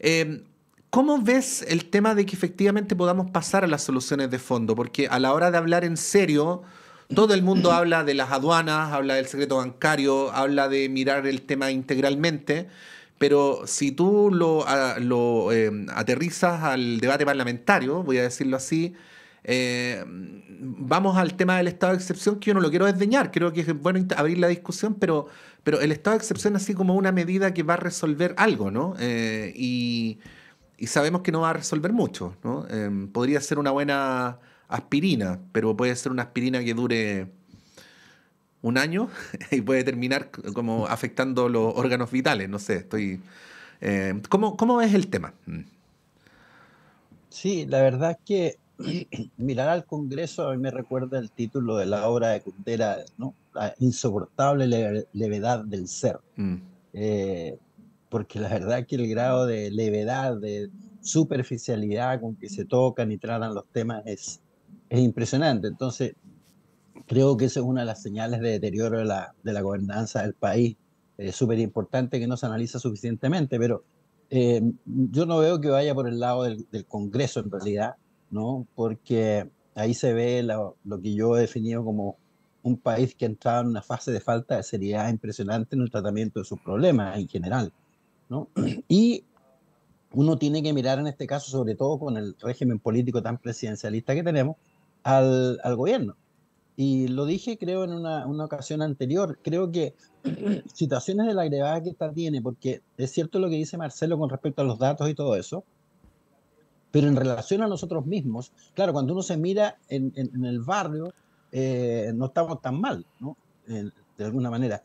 Em, ¿Cómo ves el tema de que efectivamente podamos pasar a las soluciones de fondo? Porque a la hora de hablar en serio todo el mundo habla de las aduanas, habla del secreto bancario, habla de mirar el tema integralmente, pero si tú lo, em, aterrizas al debate parlamentario, voy a decirlo así, em, vamos al tema del estado de excepción, que yo no lo quiero desdeñar, creo que es bueno abrir la discusión, pero, pero el estado de excepción así como una medida que va a resolver algo, ¿no? Eh, y, y, sabemos que no va a resolver mucho, ¿no? Em, podría ser una buena aspirina, pero puede ser una aspirina que dure un año y puede terminar como afectando los órganos vitales, no sé, estoy... Eh, ¿cómo, ¿Cómo es el tema? Mm. Sí, la verdad es que mirar al Congreso a mí me recuerda el título de la obra de Cundera, ¿no? La insoportable levedad del ser. Mm. Eh, porque la verdad es que el grado de levedad, de superficialidad con que se tocan y tratan los temas es es impresionante. Entonces, creo que esa es una de las señales de deterioro de la, de la gobernanza del país. Es súper importante que no se analiza suficientemente, pero eh, yo no veo que vaya por el lado del, Congreso en realidad, ¿no? Porque ahí se ve lo, que yo he definido como un país que entrado en una fase de falta de seriedad impresionante en el tratamiento de sus problemas en general, Y uno tiene que mirar en este caso, sobre todo con el régimen político tan presidencialista que tenemos, al, gobierno. Y lo dije, creo, en una, ocasión anterior. Creo que situaciones de la gravedad que esta tiene, porque es cierto lo que dice Marcelo con respecto a los datos y todo eso, pero en relación a nosotros mismos, claro, cuando uno se mira en, el barrio, eh, no estamos tan mal, ¿no? de alguna manera.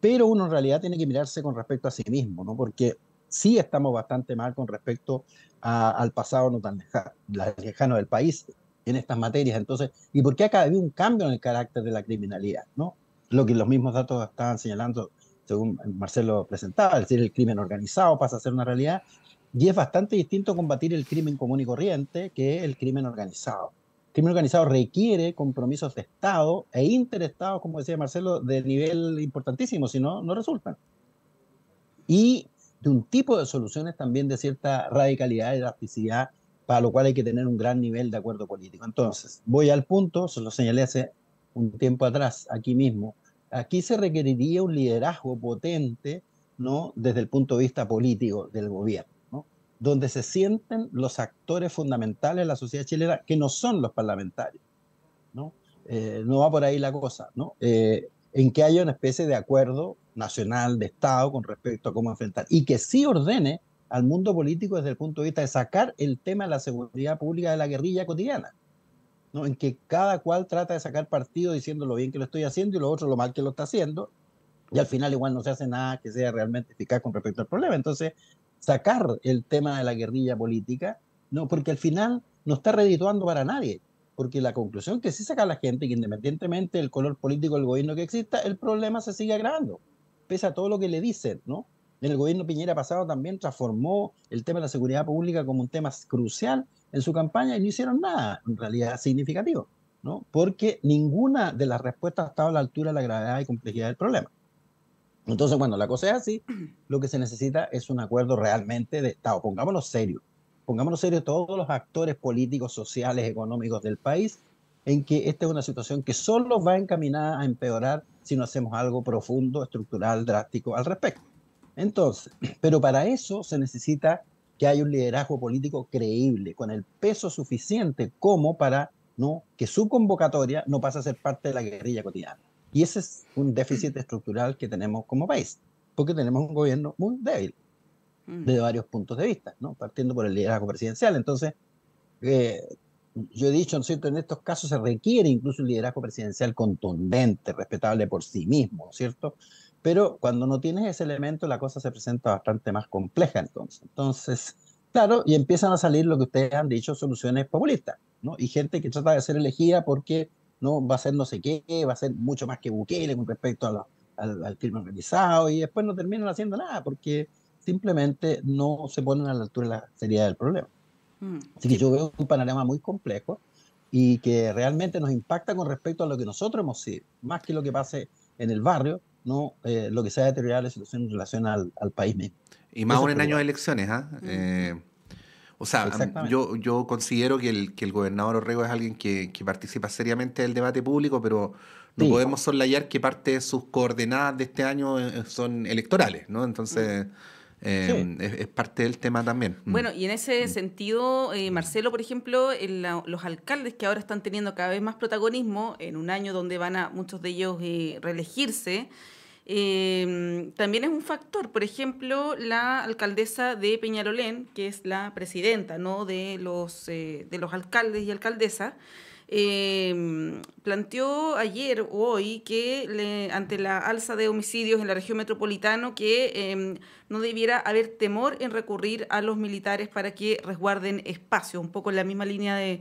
Pero uno en realidad tiene que mirarse con respecto a sí mismo, ¿no? Porque sí estamos bastante mal con respecto al pasado no tan lejano del país, en estas materias. Entonces, ¿y por qué acá había un cambio en el carácter de la criminalidad? ¿no? Lo que los mismos datos estaban señalando, según Marcelo presentaba, es decir, el crimen organizado pasa a ser una realidad y es bastante distinto combatir el crimen común y corriente que el crimen organizado. El crimen organizado requiere compromisos de Estado e interestados, como decía Marcelo, de nivel importantísimo, si no, no resultan. Y de un tipo de soluciones también de cierta radicalidad y elasticidad para lo cual hay que tener un gran nivel de acuerdo político. Entonces, voy al punto, se lo señalé hace un tiempo atrás, aquí mismo. Aquí se requeriría un liderazgo potente, ¿no? Desde el punto de vista político del gobierno, ¿no? Donde se sienten los actores fundamentales de la sociedad chilena, que no son los parlamentarios, ¿no? Eh, no va por ahí la cosa, ¿no? Eh, en que haya una especie de acuerdo nacional, de Estado, con respecto a cómo enfrentar, y que sí ordene al mundo político desde el punto de vista de sacar el tema de la seguridad pública de la guerrilla cotidiana, ¿no? en que cada cual trata de sacar partido diciendo lo bien que lo estoy haciendo y lo otro lo mal que lo está haciendo, y al final igual no se hace nada que sea realmente eficaz con respecto al problema. Entonces, sacar el tema de la guerrilla política, no, porque al final no está redituando para nadie, porque la conclusión que sí saca la gente, que independientemente del color político del gobierno que exista, el problema se sigue agravando, pese a todo lo que le dicen, ¿no? en el gobierno Piñera pasado también transformó el tema de la seguridad pública como un tema crucial en su campaña y no hicieron nada, en realidad significativo, ¿no? Porque ninguna de las respuestas ha estado a la altura de la gravedad y complejidad del problema. Entonces, cuando la cosa es así, lo que se necesita es un acuerdo realmente de Estado. pongámoslo serio. pongámoslo serio todos los actores políticos, sociales, económicos del país, en que esta es una situación que solo va encaminada a empeorar si no hacemos algo profundo, estructural, drástico al respecto. Entonces, pero para eso se necesita que haya un liderazgo político creíble, con el peso suficiente como para no que su convocatoria no pase a ser parte de la guerrilla cotidiana. Y ese es un déficit estructural que tenemos como país, porque tenemos un gobierno muy débil mm. desde varios puntos de vista, ¿no? partiendo por el liderazgo presidencial. Entonces, eh, yo he dicho, cierto?, en estos casos se requiere incluso un liderazgo presidencial contundente, respetable por sí mismo, ¿cierto? Pero cuando no tienes ese elemento, la cosa se presenta bastante más compleja entonces. Entonces, claro, y empiezan a salir lo que ustedes han dicho, soluciones populistas, ¿no? Y gente que trata de ser elegida porque no va a ser no sé qué, va a ser mucho más que Bukele con respecto al, al, crimen organizado y después no terminan haciendo nada porque simplemente no se ponen a la altura de la seriedad del problema. Mm, Así que yo veo un panorama muy complejo y que realmente nos impacta con respecto a lo que nosotros hemos sido, más que lo que pase en el barrio, no eh, lo que sea ha la situación en relación al, país mismo. Y más aún en años de elecciones, ¿ah? eh, o sea, yo, yo considero que el, que el gobernador Orrego es alguien que, participa seriamente del debate público, pero no podemos soslayar que parte de sus coordenadas de este año eh, son electorales, ¿no? Entonces... Em, es, parte del tema también. Mm. Bueno, y en ese mm. sentido, eh, Marcelo, por ejemplo, en los alcaldes que ahora están teniendo cada vez más protagonismo, en un año donde van a muchos de ellos eh, reelegirse, em, también es un factor. Por ejemplo, la alcaldesa de Peñalolén, que es la presidenta ¿no? de, los, eh, de los alcaldes y alcaldesas, Em, planteó ayer o hoy que ante la alza de homicidios en la región metropolitana que em, no debiera haber temor en recurrir a los militares para que resguarden espacio, un poco en la misma línea de,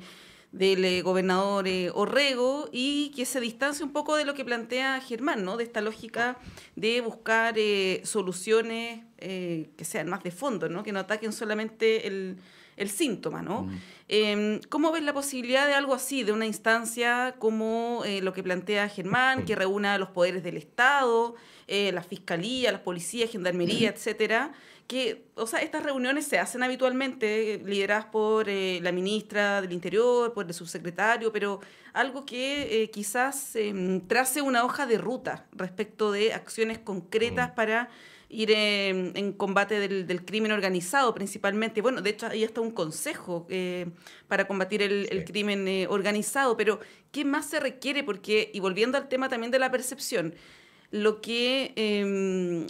del eh, gobernador eh, Orrego y que se distancie un poco de lo que plantea Germán, De esta lógica de buscar eh, soluciones que sean más de fondo, ¿no? Que no ataquen solamente el, el síntoma, ¿no? Em, ¿Cómo ves la posibilidad de algo así, de una instancia como eh, lo que plantea Germán, que reúna los poderes del Estado, eh, la fiscalía, las policías, gendarmería, etcétera? Que, o sea, estas reuniones se hacen habitualmente, eh, lideradas por la ministra del Interior, por el subsecretario, pero algo que quizás em, trace una hoja de ruta respecto de acciones concretas para ir en, combate del, crimen organizado principalmente. Bueno, de hecho ahí está un consejo eh, para combatir el, crimen eh, organizado, pero ¿qué más se requiere? Porque, y volviendo al tema también de la percepción, lo que, em,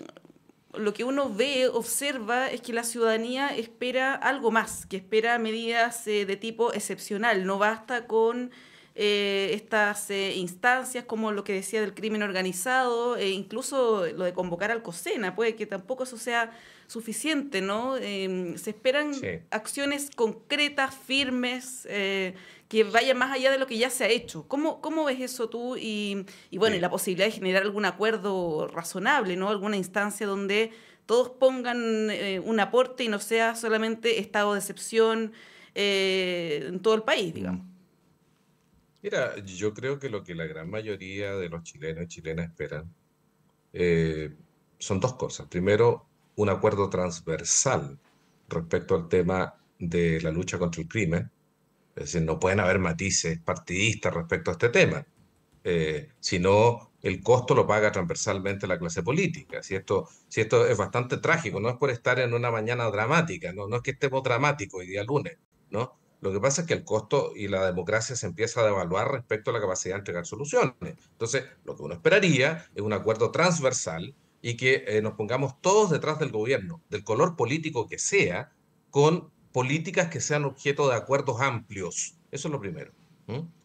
lo que uno ve, observa, es que la ciudadanía espera algo más, que espera medidas eh, de tipo excepcional. No basta con eh, estas eh, instancias como lo que decía del crimen organizado e incluso lo de convocar al COSENA, puede que tampoco eso sea suficiente, ¿no? Em, se esperan acciones concretas, firmes, eh, que vayan más allá de lo que ya se ha hecho. ¿Cómo, cómo ves eso tú? Y, bueno, y la posibilidad de generar algún acuerdo razonable, ¿no? Alguna instancia donde todos pongan un aporte y no sea solamente estado de excepción en todo el país, digamos. Mira, yo creo que lo que la gran mayoría de los chilenos y chilenas esperan eh, son dos cosas. Primero, un acuerdo transversal respecto al tema de la lucha contra el crimen. Es decir, no pueden haber matices partidistas respecto a este tema, eh, sino el costo lo paga transversalmente la clase política. Si esto, si esto es bastante trágico, no es por estar en una mañana dramática, no, no es que estemos dramáticos hoy día lunes, ¿no? Lo que pasa es que el costo y la democracia se empieza a devaluar respecto a la capacidad de entregar soluciones. Entonces, lo que uno esperaría es un acuerdo transversal y que eh, nos pongamos todos detrás del gobierno, del color político que sea, con políticas que sean objeto de acuerdos amplios. Eso es lo primero.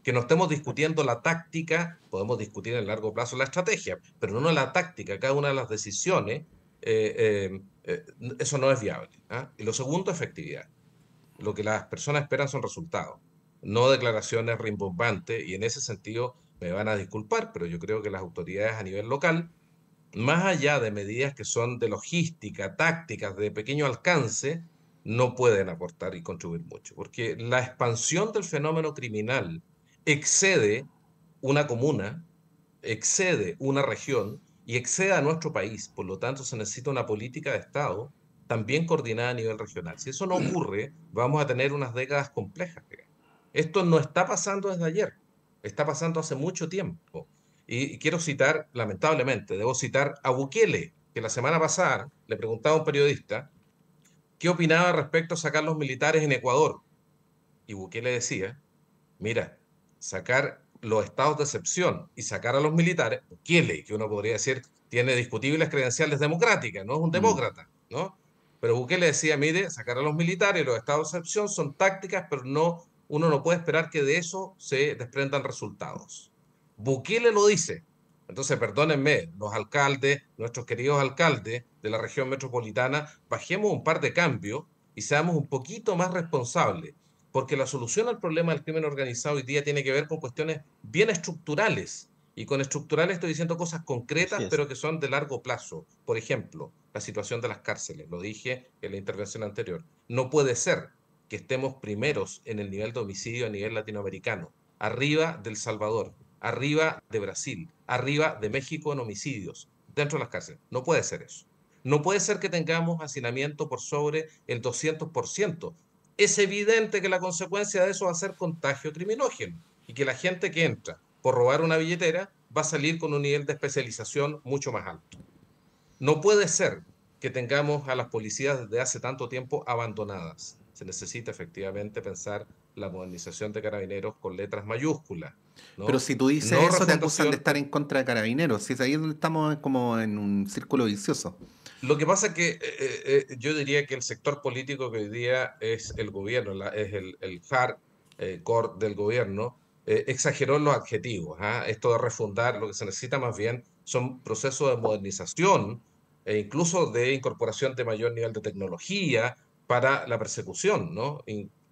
Que no estemos discutiendo la táctica, podemos discutir en largo plazo la estrategia, pero no la táctica, cada una de las decisiones, eh, eh, eso no es viable. ¿ah? Y lo segundo, efectividad lo que las personas esperan son resultados, no declaraciones rimbombantes. Y en ese sentido me van a disculpar, pero yo creo que las autoridades a nivel local, más allá de medidas que son de logística, tácticas, de pequeño alcance, no pueden aportar y contribuir mucho, porque la expansión del fenómeno criminal excede una comuna, excede una región y excede a nuestro país. Por lo tanto, se necesita una política de Estado también coordinada a nivel regional. Si eso no ocurre, vamos a tener unas décadas complejas. Esto no está pasando desde ayer, está pasando hace mucho tiempo. Y, quiero citar, lamentablemente, debo citar a Bukele, que la semana pasada le preguntaba a un periodista qué opinaba respecto a sacar los militares en Ecuador. Y Bukele decía, mira, sacar los estados de excepción y sacar a los militares, Bukele, que uno podría decir tiene discutibles credenciales democráticas, no es un mm. demócrata, ¿no? Pero le decía, mire, sacar a los militares, los estados de excepción son tácticas, pero no, uno no puede esperar que de eso se desprendan resultados. le lo dice. Entonces, perdónenme, los alcaldes, nuestros queridos alcaldes de la región metropolitana, bajemos un par de cambios y seamos un poquito más responsables, porque la solución al problema del crimen organizado hoy día tiene que ver con cuestiones bien estructurales y con estructural estoy diciendo cosas concretas, pero que son de largo plazo. Por ejemplo, la situación de las cárceles, lo dije en la intervención anterior. No puede ser que estemos primeros en el nivel de homicidio a nivel latinoamericano, arriba del Salvador, arriba de Brasil, arriba de México en homicidios, dentro de las cárceles. No puede ser eso. No puede ser que tengamos hacinamiento por sobre el 200%. Es evidente que la consecuencia de eso va a ser contagio criminógeno y que la gente que entra por robar una billetera, va a salir con un nivel de especialización mucho más alto. No puede ser que tengamos a las policías desde hace tanto tiempo abandonadas. Se necesita efectivamente pensar la modernización de carabineros con letras mayúsculas. Pero si tú dices eso, te acusan de estar en contra de carabineros. Si es ahí estamos como en un círculo vicioso. Lo que pasa es que eh, eh, eh, yo diría que el sector político que hoy día es el gobierno, es el, el hard core del gobierno, eh, exageró en los adjetivos. ¿ah? Esto de refundar, lo que se necesita más bien son procesos de modernización e incluso de incorporación de mayor nivel de tecnología para la persecución.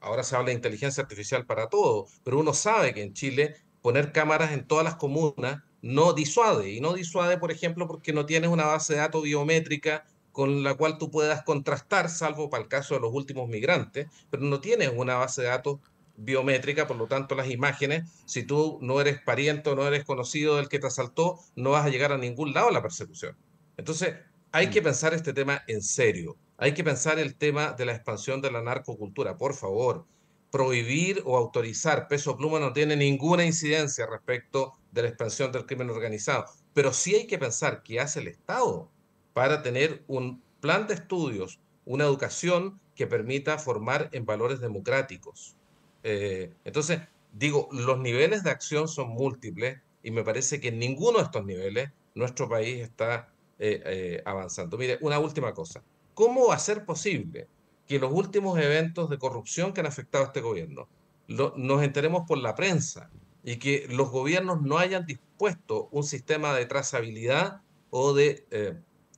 ahora se habla de inteligencia artificial para todo, pero uno sabe que en Chile poner cámaras en todas las comunas no disuade. Y no disuade, por ejemplo, porque no tienes una base de datos biométrica con la cual tú puedas contrastar, salvo para el caso de los últimos migrantes, pero no tienes una base de datos biométrica, por lo tanto las imágenes, si tú no eres pariente o no eres conocido del que te asaltó, no vas a llegar a ningún lado a la persecución. Entonces, hay que mm. pensar este tema en serio. Hay que pensar el tema de la expansión de la narcocultura, por favor. Prohibir o autorizar peso pluma no tiene ninguna incidencia respecto de la expansión del crimen organizado, pero sí hay que pensar qué hace el Estado para tener un plan de estudios, una educación que permita formar en valores democráticos. Eh, entonces, digo, los niveles de acción son múltiples y me parece que en ninguno de estos niveles nuestro país está eh, eh, avanzando. Mire, una última cosa. ¿Cómo va a ser posible que los últimos eventos de corrupción que han afectado a este gobierno nos enteremos por la prensa y que los gobiernos no hayan dispuesto un sistema de trazabilidad o de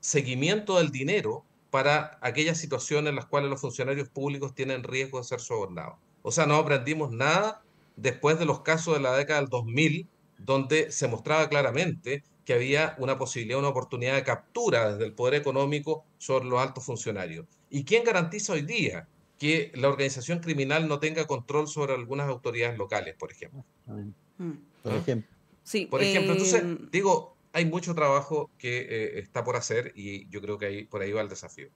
seguimiento del dinero para aquellas situaciones en las cuales los funcionarios públicos tienen riesgo de ser sobornados? O sea, no aprendimos nada después de los casos de la década del 2000, donde se mostraba claramente que había una posibilidad, una oportunidad de captura desde el poder económico sobre los altos funcionarios. ¿Y quién garantiza hoy día que la organización criminal no tenga control sobre algunas autoridades locales, por ejemplo? Mm. Mm. Por ejemplo. Sí, por ejemplo, entonces, em, digo, hay mucho trabajo que eh, está por hacer y yo creo que ahí, por ahí va el desafío.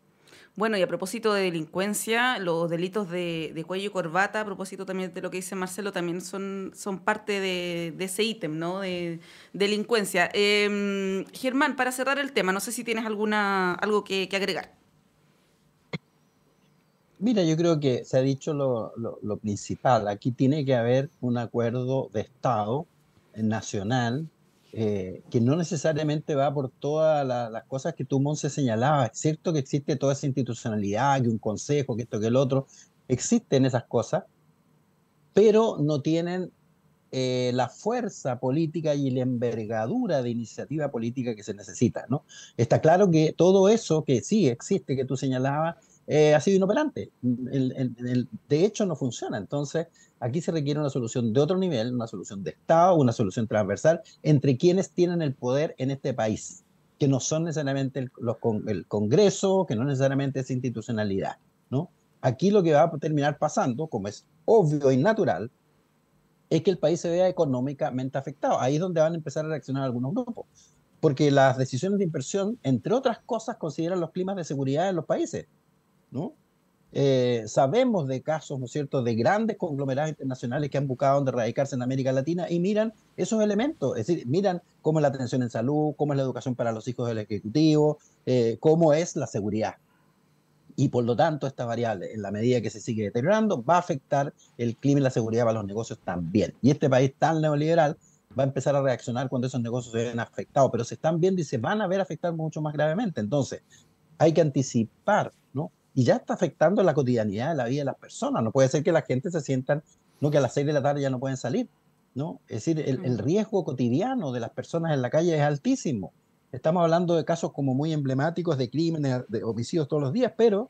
Bueno, y a propósito de delincuencia, los delitos de, cuello y corbata, a propósito también de lo que dice Marcelo, también son, son parte de, ese ítem, ¿no? De, delincuencia. Em, Germán, para cerrar el tema, no sé si tienes alguna algo que, agregar. Mira, yo creo que se ha dicho lo principal. Aquí tiene que haber un acuerdo de Estado eh, nacional eh, que no necesariamente va por todas las cosas que tú, Monse, señalabas. Es cierto que existe toda esa institucionalidad, que un consejo, que esto, que el otro, existen esas cosas, pero no tienen eh, la fuerza política y la envergadura de iniciativa política que se necesita, ¿no? Está claro que todo eso que sí existe, que tú señalabas, eh, ha sido inoperante. El, de hecho, no funciona. Entonces, aquí se requiere una solución de otro nivel, una solución de Estado, una solución transversal entre quienes tienen el poder en este país, que no son necesariamente el, el Congreso, que no necesariamente es institucionalidad. ¿no? Aquí lo que va a terminar pasando, como es obvio y natural, es que el país se vea económicamente afectado. Ahí es donde van a empezar a reaccionar algunos grupos. Porque las decisiones de inversión, entre otras cosas, consideran los climas de seguridad en los países. ¿no? Eh, sabemos de casos, ¿no es cierto?, de grandes conglomerados internacionales que han buscado donde radicarse en América Latina y miran esos elementos, es decir, miran cómo es la atención en salud, cómo es la educación para los hijos del Ejecutivo, eh, cómo es la seguridad. Y por lo tanto, esta variable, en la medida que se sigue deteriorando, va a afectar el clima y la seguridad para los negocios también. Y este país tan neoliberal va a empezar a reaccionar cuando esos negocios se ven afectados, pero se están viendo y se van a ver afectados mucho más gravemente. Entonces, hay que anticipar ¿no? y ya está afectando la cotidianidad de la vida de las personas. No puede ser que la gente se sientan, no, que a las seis de la tarde ya no pueden salir, ¿no? Es decir, el, riesgo cotidiano de las personas en la calle es altísimo. Estamos hablando de casos como muy emblemáticos de crímenes, de homicidios todos los días, pero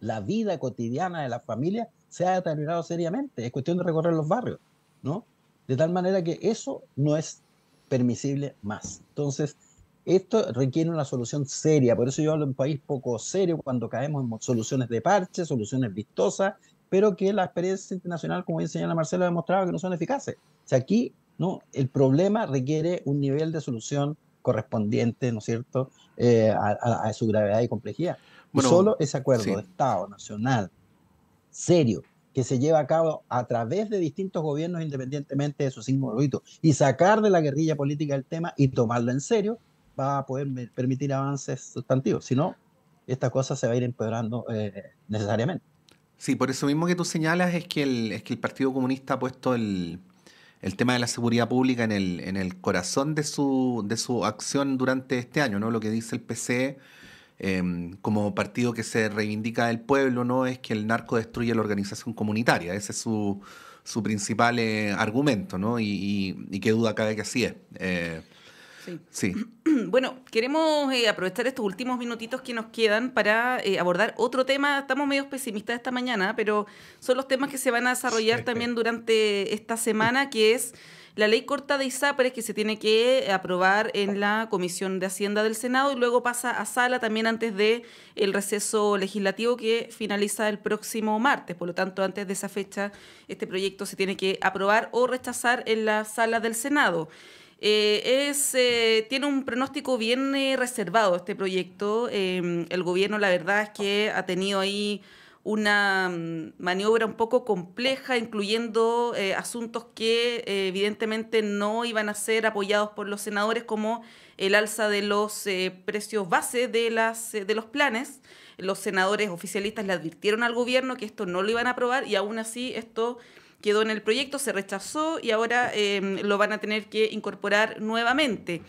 la vida cotidiana de las familias se ha deteriorado seriamente. Es cuestión de recorrer los barrios, ¿no? De tal manera que eso no es permisible más. Entonces, esto requiere una solución seria, por eso yo hablo de un país poco serio cuando caemos en soluciones de parche, soluciones vistosas, pero que la experiencia internacional, como bien señala Marcelo, ha demostrado que no son eficaces. O sea, aquí no, el problema requiere un nivel de solución correspondiente, ¿no es cierto?, eh, a, su gravedad y complejidad. solo ese acuerdo de Estado nacional serio que se lleva a cabo a través de distintos gobiernos independientemente de sus signos y sacar de la guerrilla política el tema y tomarlo en serio va a poder permitir avances sustantivos, si no, esta cosa se va a ir empeorando eh, necesariamente. Sí, por eso mismo que tú señalas es que el, es que el Partido Comunista ha puesto el, tema de la seguridad pública en el, en el corazón de su, de su acción durante este año, ¿no? Lo que dice el PC em, como partido que se reivindica del pueblo, ¿no? Es que el narco destruye la organización comunitaria. Ese es su, su principal eh, argumento, ¿no? Y, qué duda cabe que así es. Eh, Sí. Bueno, queremos eh, aprovechar estos últimos minutitos que nos quedan para eh, abordar otro tema. Estamos medio pesimistas esta mañana, pero son los temas que se van a desarrollar también durante esta semana, que es la ley corta de ISAPRES que se tiene que eh, aprobar en la Comisión de Hacienda del Senado y luego pasa a sala también antes de el receso legislativo que finaliza el próximo martes. Por lo tanto, antes de esa fecha, este proyecto se tiene que aprobar o rechazar en la sala del Senado. Eh, es, eh, tiene un pronóstico bien eh, reservado este proyecto. Em, el gobierno, la verdad, es que ha tenido ahí una mm, maniobra un poco compleja, incluyendo asuntos que evidentemente no iban a ser apoyados por los senadores, como el alza de los precios base de, las, de los planes. Los senadores oficialistas le advirtieron al gobierno que esto no lo iban a aprobar y aún así esto quedó en el proyecto, se rechazó y ahora em, lo van a tener que incorporar nuevamente.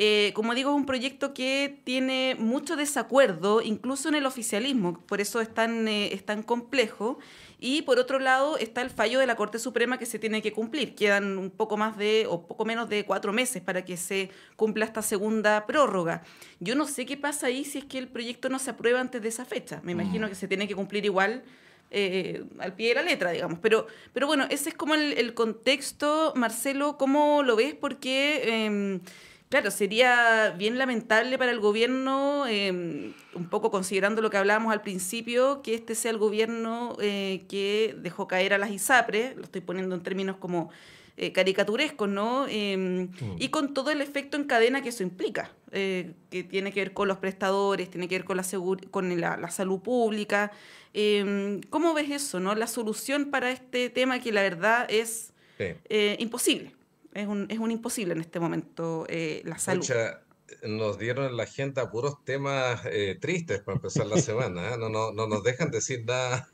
Eh, como digo, es un proyecto que tiene mucho desacuerdo, incluso en el oficialismo, por eso es tan, eh, es tan complejo. Y por otro lado está el fallo de la Corte Suprema que se tiene que cumplir. Quedan un poco más de o poco menos de cuatro meses para que se cumpla esta segunda prórroga. Yo no sé qué pasa ahí si es que el proyecto no se aprueba antes de esa fecha. Me mm. imagino que se tiene que cumplir igual eh, al pie de la letra, digamos. Pero, pero bueno, ese es como el, contexto. Marcelo, ¿cómo lo ves? Porque, em, claro, sería bien lamentable para el gobierno, em, un poco considerando lo que hablábamos al principio, que este sea el gobierno eh, que dejó caer a las ISAPRES, lo estoy poniendo en términos como eh, caricaturescos, ¿no? Em, mm. Y con todo el efecto en cadena que eso implica, eh, que tiene que ver con los prestadores, tiene que ver con la, con la, salud pública. Em, ¿Cómo ves eso, no? La solución para este tema que la verdad es eh, imposible. Es un, es un, imposible en este momento eh, la salud. Mucha nos dieron en la agenda puros temas tristes para empezar la semana. No, no, no nos dejan decir nada,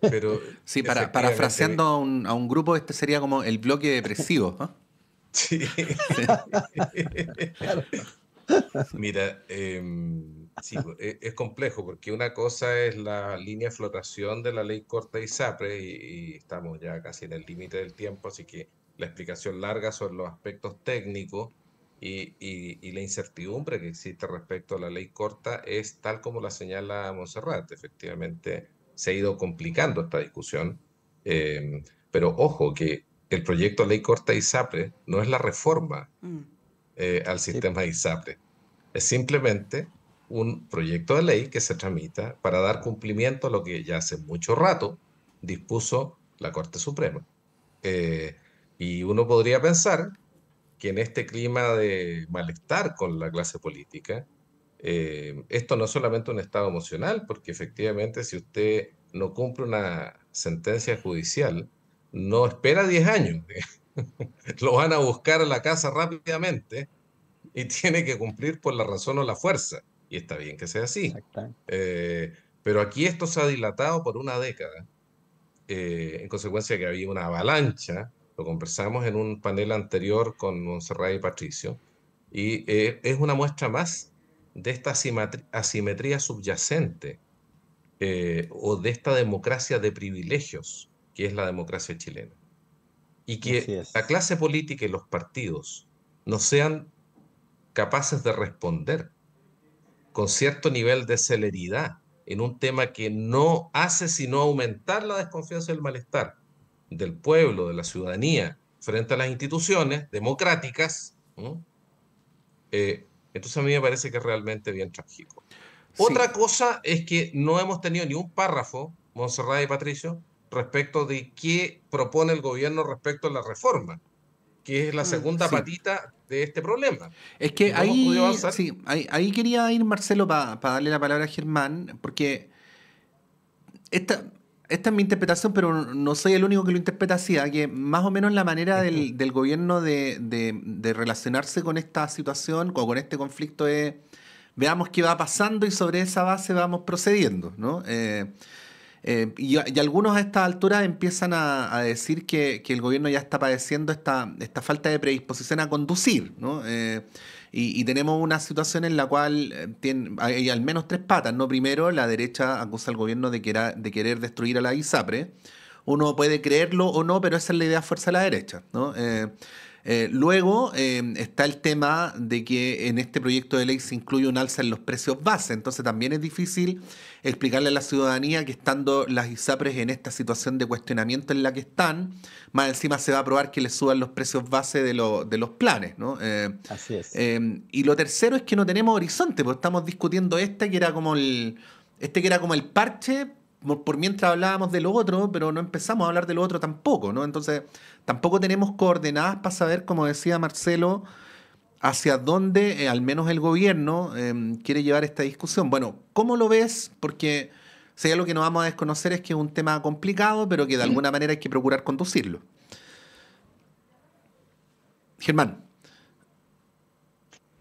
pero sí, para, parafraseando a un, grupo, este sería como el bloque depresivo. Sí. Mira, em, pues, e, es, complejo porque una cosa es la línea de flotación de la ley corta y SAPRE y, estamos ya casi en el límite del tiempo, así que la explicación larga sobre los aspectos técnicos y, y, la incertidumbre que existe respecto a la ley corta es tal como la señala Monserrat, efectivamente se ha ido complicando esta discusión, eh, pero ojo que el proyecto de ley corta ISAPRE no es la reforma mm. eh, al sistema ISAPRE, es simplemente un proyecto de ley que se tramita para dar cumplimiento a lo que ya hace mucho rato dispuso la Corte Suprema. Eh, y uno podría pensar que en este clima de malestar con la clase política, eh, esto no es solamente un estado emocional, porque efectivamente si usted no cumple una sentencia judicial, no espera 10 años. Lo van a buscar a la casa rápidamente y tiene que cumplir por la razón o la fuerza. Y está bien que sea así. Eh, pero aquí esto se ha dilatado por una década, eh, en consecuencia que había una avalancha, lo conversamos en un panel anterior con Monserrat y Patricio, y es una muestra más de esta asimetría subyacente eh, o de esta democracia de privilegios que es la democracia chilena. Y que la clase política y los partidos no sean capaces de responder con cierto nivel de celeridad en un tema que no hace sino aumentar la desconfianza y el malestar del pueblo, de la ciudadanía, frente a las instituciones democráticas, entonces a mí me parece que es realmente bien trágico. Otra cosa es que no hemos tenido ni un párrafo, Monserrat y Patricio, respecto de qué propone el gobierno respecto a la reforma, que es la ah, segunda patita de este problema. Es que ahí, ahí, quería ir, Marcelo, para darle la palabra a Germán, porque esta, esta es mi interpretación, pero no soy el único que lo interpreta así, ¿ah? que más o menos la manera del, gobierno de, relacionarse con esta situación o con este conflicto es veamos qué va pasando y sobre esa base vamos procediendo, ¿no? Eh, eh, y, algunos a esta altura empiezan a, decir que, el gobierno ya está padeciendo esta, esta falta de predisposición a conducir, ¿no? Eh, y, tenemos una situación en la cual eh, tiene, hay al menos tres patas. ¿no? Primero, la derecha acusa al gobierno de, de querer destruir a la ISAPRE. Uno puede creerlo o no, pero esa es la idea fuerza de la derecha. ¿no? Eh, eh, luego eh, está el tema de que en este proyecto de ley se incluye un alza en los precios base, entonces también es difícil explicarle a la ciudadanía que estando las ISAPRES en esta situación de cuestionamiento en la que están, más encima se va a aprobar que le suban los precios base de, los planes. Eh, y lo tercero es que no tenemos horizonte, porque estamos discutiendo este que era como el, este que era como el parche por mientras hablábamos de lo otro, pero no empezamos a hablar de lo otro tampoco, ¿no? Entonces, tampoco tenemos coordenadas para saber, como decía Marcelo, hacia dónde, eh, al menos el gobierno, em, quiere llevar esta discusión. Bueno, ¿cómo lo ves? Porque si lo que no vamos a desconocer es que es un tema complicado, pero que de alguna manera hay que procurar conducirlo. Germán.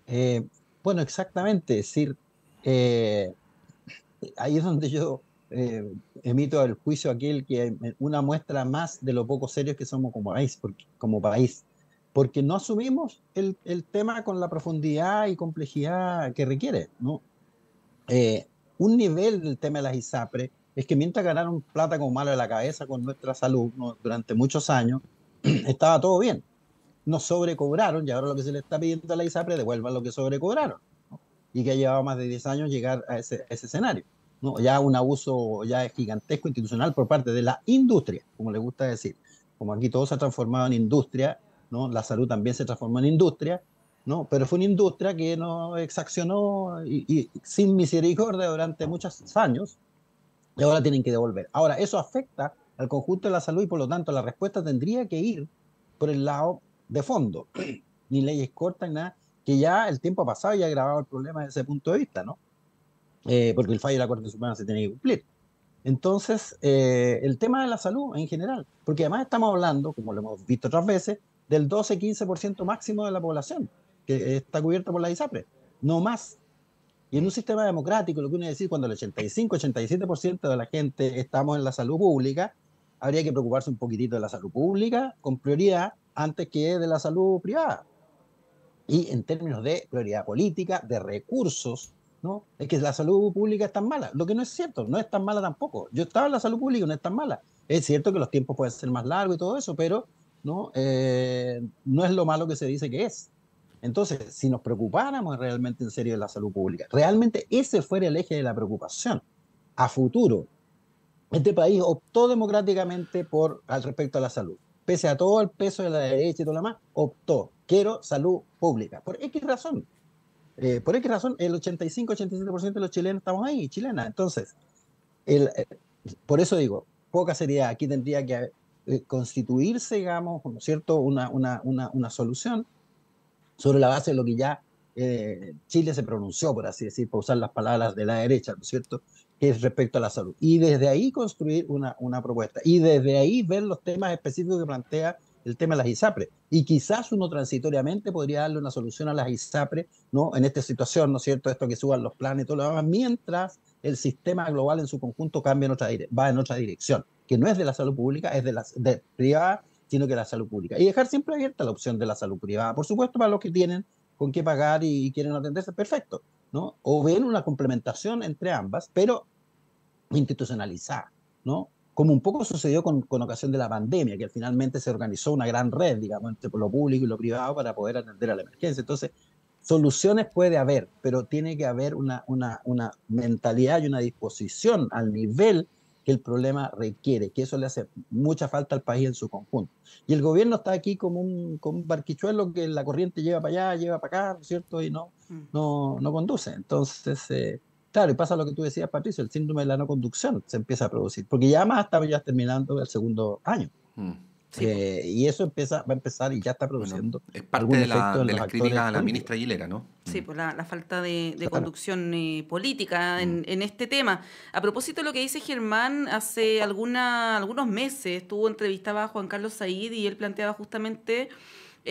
Eh, bueno, exactamente. Es decir, eh, ahí es donde yo eh, emito el juicio aquel que una muestra más de lo poco serios que somos como país, porque, como país, porque no asumimos el, tema con la profundidad y complejidad que requiere. ¿no? Eh, un nivel del tema de las ISAPRE es que mientras ganaron plata como mala de la cabeza con nuestra salud durante muchos años, estaba todo bien. Nos sobrecobraron y ahora lo que se le está pidiendo a la ISAPRE devuelvan lo que sobrecobraron y que ha llevado más de 10 años llegar a ese escenario. ¿no? ya un abuso ya gigantesco institucional por parte de la industria, como le gusta decir. Como aquí todo se ha transformado en industria, ¿no? la salud también se transformó en industria, ¿no? pero fue una industria que no exaccionó y, y sin misericordia durante muchos años y ahora tienen que devolver. Ahora, eso afecta al conjunto de la salud y por lo tanto la respuesta tendría que ir por el lado de fondo, ni leyes cortas, ni nada, que ya el tiempo ha pasado y ha agravado el problema desde ese punto de vista, ¿no? Eh, porque el fallo de la Corte Suprema se tiene que cumplir. Entonces, eh, el tema de la salud en general, porque además estamos hablando, como lo hemos visto otras veces, del 12-15% máximo de la población que está cubierta por la ISAPRE, no más. Y en un sistema democrático, lo que uno decir, cuando el 85-87% de la gente estamos en la salud pública, habría que preocuparse un poquitito de la salud pública con prioridad antes que de la salud privada. Y en términos de prioridad política, de recursos, ¿no? Es que la salud pública es tan mala, lo que no es cierto, no es tan mala tampoco. Yo estaba en la salud pública, no es tan mala. Es cierto que los tiempos pueden ser más largos y todo eso, pero no, eh, es lo malo que se dice que es. Entonces, si nos preocupáramos realmente en serio de la salud pública, realmente ese fuera el eje de la preocupación a futuro. Este país optó democráticamente por al respecto a la salud. Pese a todo el peso de la derecha y todo lo demás, optó. Quiero salud pública. ¿Por X razón? Eh, por qué razón, el 85-87% de los chilenos estamos ahí, chilenas. Entonces, el, eh, por eso digo, poca seriedad. Aquí tendría que eh, constituirse, digamos, ¿no cierto?, una, una, solución sobre la base de lo que ya Chile se pronunció, por así decir, para usar las palabras de la derecha, ¿no es cierto?, que es respecto a la salud. Y desde ahí construir una, una propuesta. Y desde ahí ver los temas específicos que plantea el tema de las ISAPRE. Y quizás uno transitoriamente podría darle una solución a las ISAPRE, ¿no? En esta situación, ¿no es cierto? Esto que suban los planes y todo lo demás, mientras el sistema global en su conjunto cambia en otra va en otra dirección, que no es de la salud pública, es de la de privada, sino que la salud pública. Y dejar siempre abierta la opción de la salud privada, por supuesto, para los que tienen con qué pagar y quieren atenderse, perfecto, ¿no? O ven una complementación entre ambas, pero institucionalizada, ¿no? como un poco sucedió con, ocasión de la pandemia, que finalmente se organizó una gran red, digamos, entre lo público y lo privado para poder atender a la emergencia. Entonces, soluciones puede haber, pero tiene que haber una, una, mentalidad y una disposición al nivel que el problema requiere, que eso le hace mucha falta al país en su conjunto. Y el gobierno está aquí como un, barquichuelo que la corriente lleva para allá, lleva para acá, cierto? Y no, mm. no, no conduce. Entonces, eh, Claro, y pasa lo que tú decías, Patricio, el síndrome de la no conducción se empieza a producir, porque ya más estaba ya terminando el segundo año. Mm, eh, y eso empieza, va a empezar y ya está produciendo. es parte de la, de las críticas a la ministra Aguilera, ¿no? Sí, mm. por la, falta de, conducción eh, política mm. en, este tema. A propósito de lo que dice Germán, hace alguna, algunos meses estuvo entrevistada a Juan Carlos Said y él planteaba justamente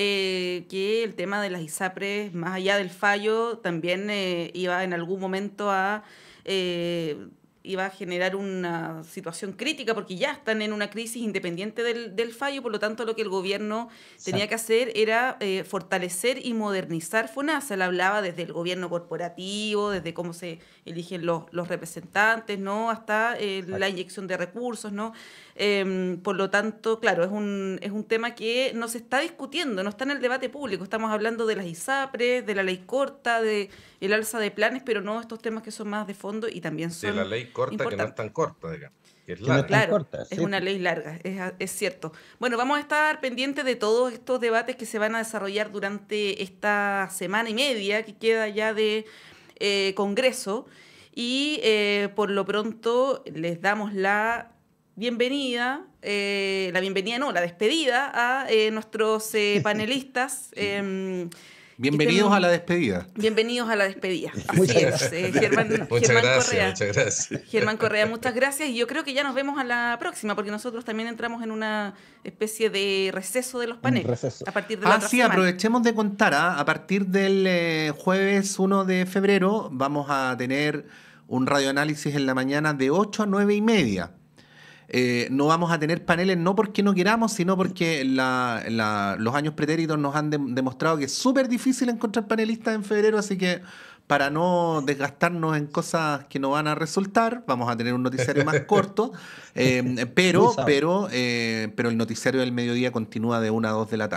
eh, que el tema de las ISAPRES, más allá del fallo, también eh, iba en algún momento a... Eh, iba a generar una situación crítica porque ya están en una crisis independiente del, fallo, por lo tanto lo que el gobierno tenía que hacer era fortalecer y modernizar FONASA. Él hablaba desde el gobierno corporativo, desde cómo se eligen los, representantes, ¿no? hasta la inyección de recursos, ¿no? Em, por lo tanto, claro, es un, es un tema que no se está discutiendo, no está en el debate público. Estamos hablando de las ISAPRES, de la ley corta, de el alza de planes, pero no estos temas que son más de fondo y también son. De la ley corta que no es tan corta, digamos. es, una ley larga, es, cierto. Bueno, vamos a estar pendientes de todos estos debates que se van a desarrollar durante esta semana y media que queda ya de eh, Congreso. Y eh, por lo pronto les damos la bienvenida, eh, la bienvenida no, la despedida a eh, nuestros eh, panelistas. Em, Bienvenidos a la despedida. Bienvenidos a la despedida. Así es, Germán, Germán Correa. Muchas gracias. Germán Correa, muchas gracias. Y yo creo que ya nos vemos a la próxima, porque nosotros también entramos en una especie de receso de los paneles. A partir de ah, sí, aprovechemos de contar. ¿ah? A partir del jueves 1 de febrero vamos a tener un radioanálisis en la mañana de 8 a 9 y media eh, no vamos a tener paneles no porque no queramos, sino porque los años pretéritos nos han demostrado que es súper difícil encontrar panelistas en febrero, así que para no desgastarnos en cosas que no van a resultar, vamos a tener un noticiario más corto, eh, pero, pero, eh, pero el noticiario del mediodía continúa de 1 a 2 de la tarde.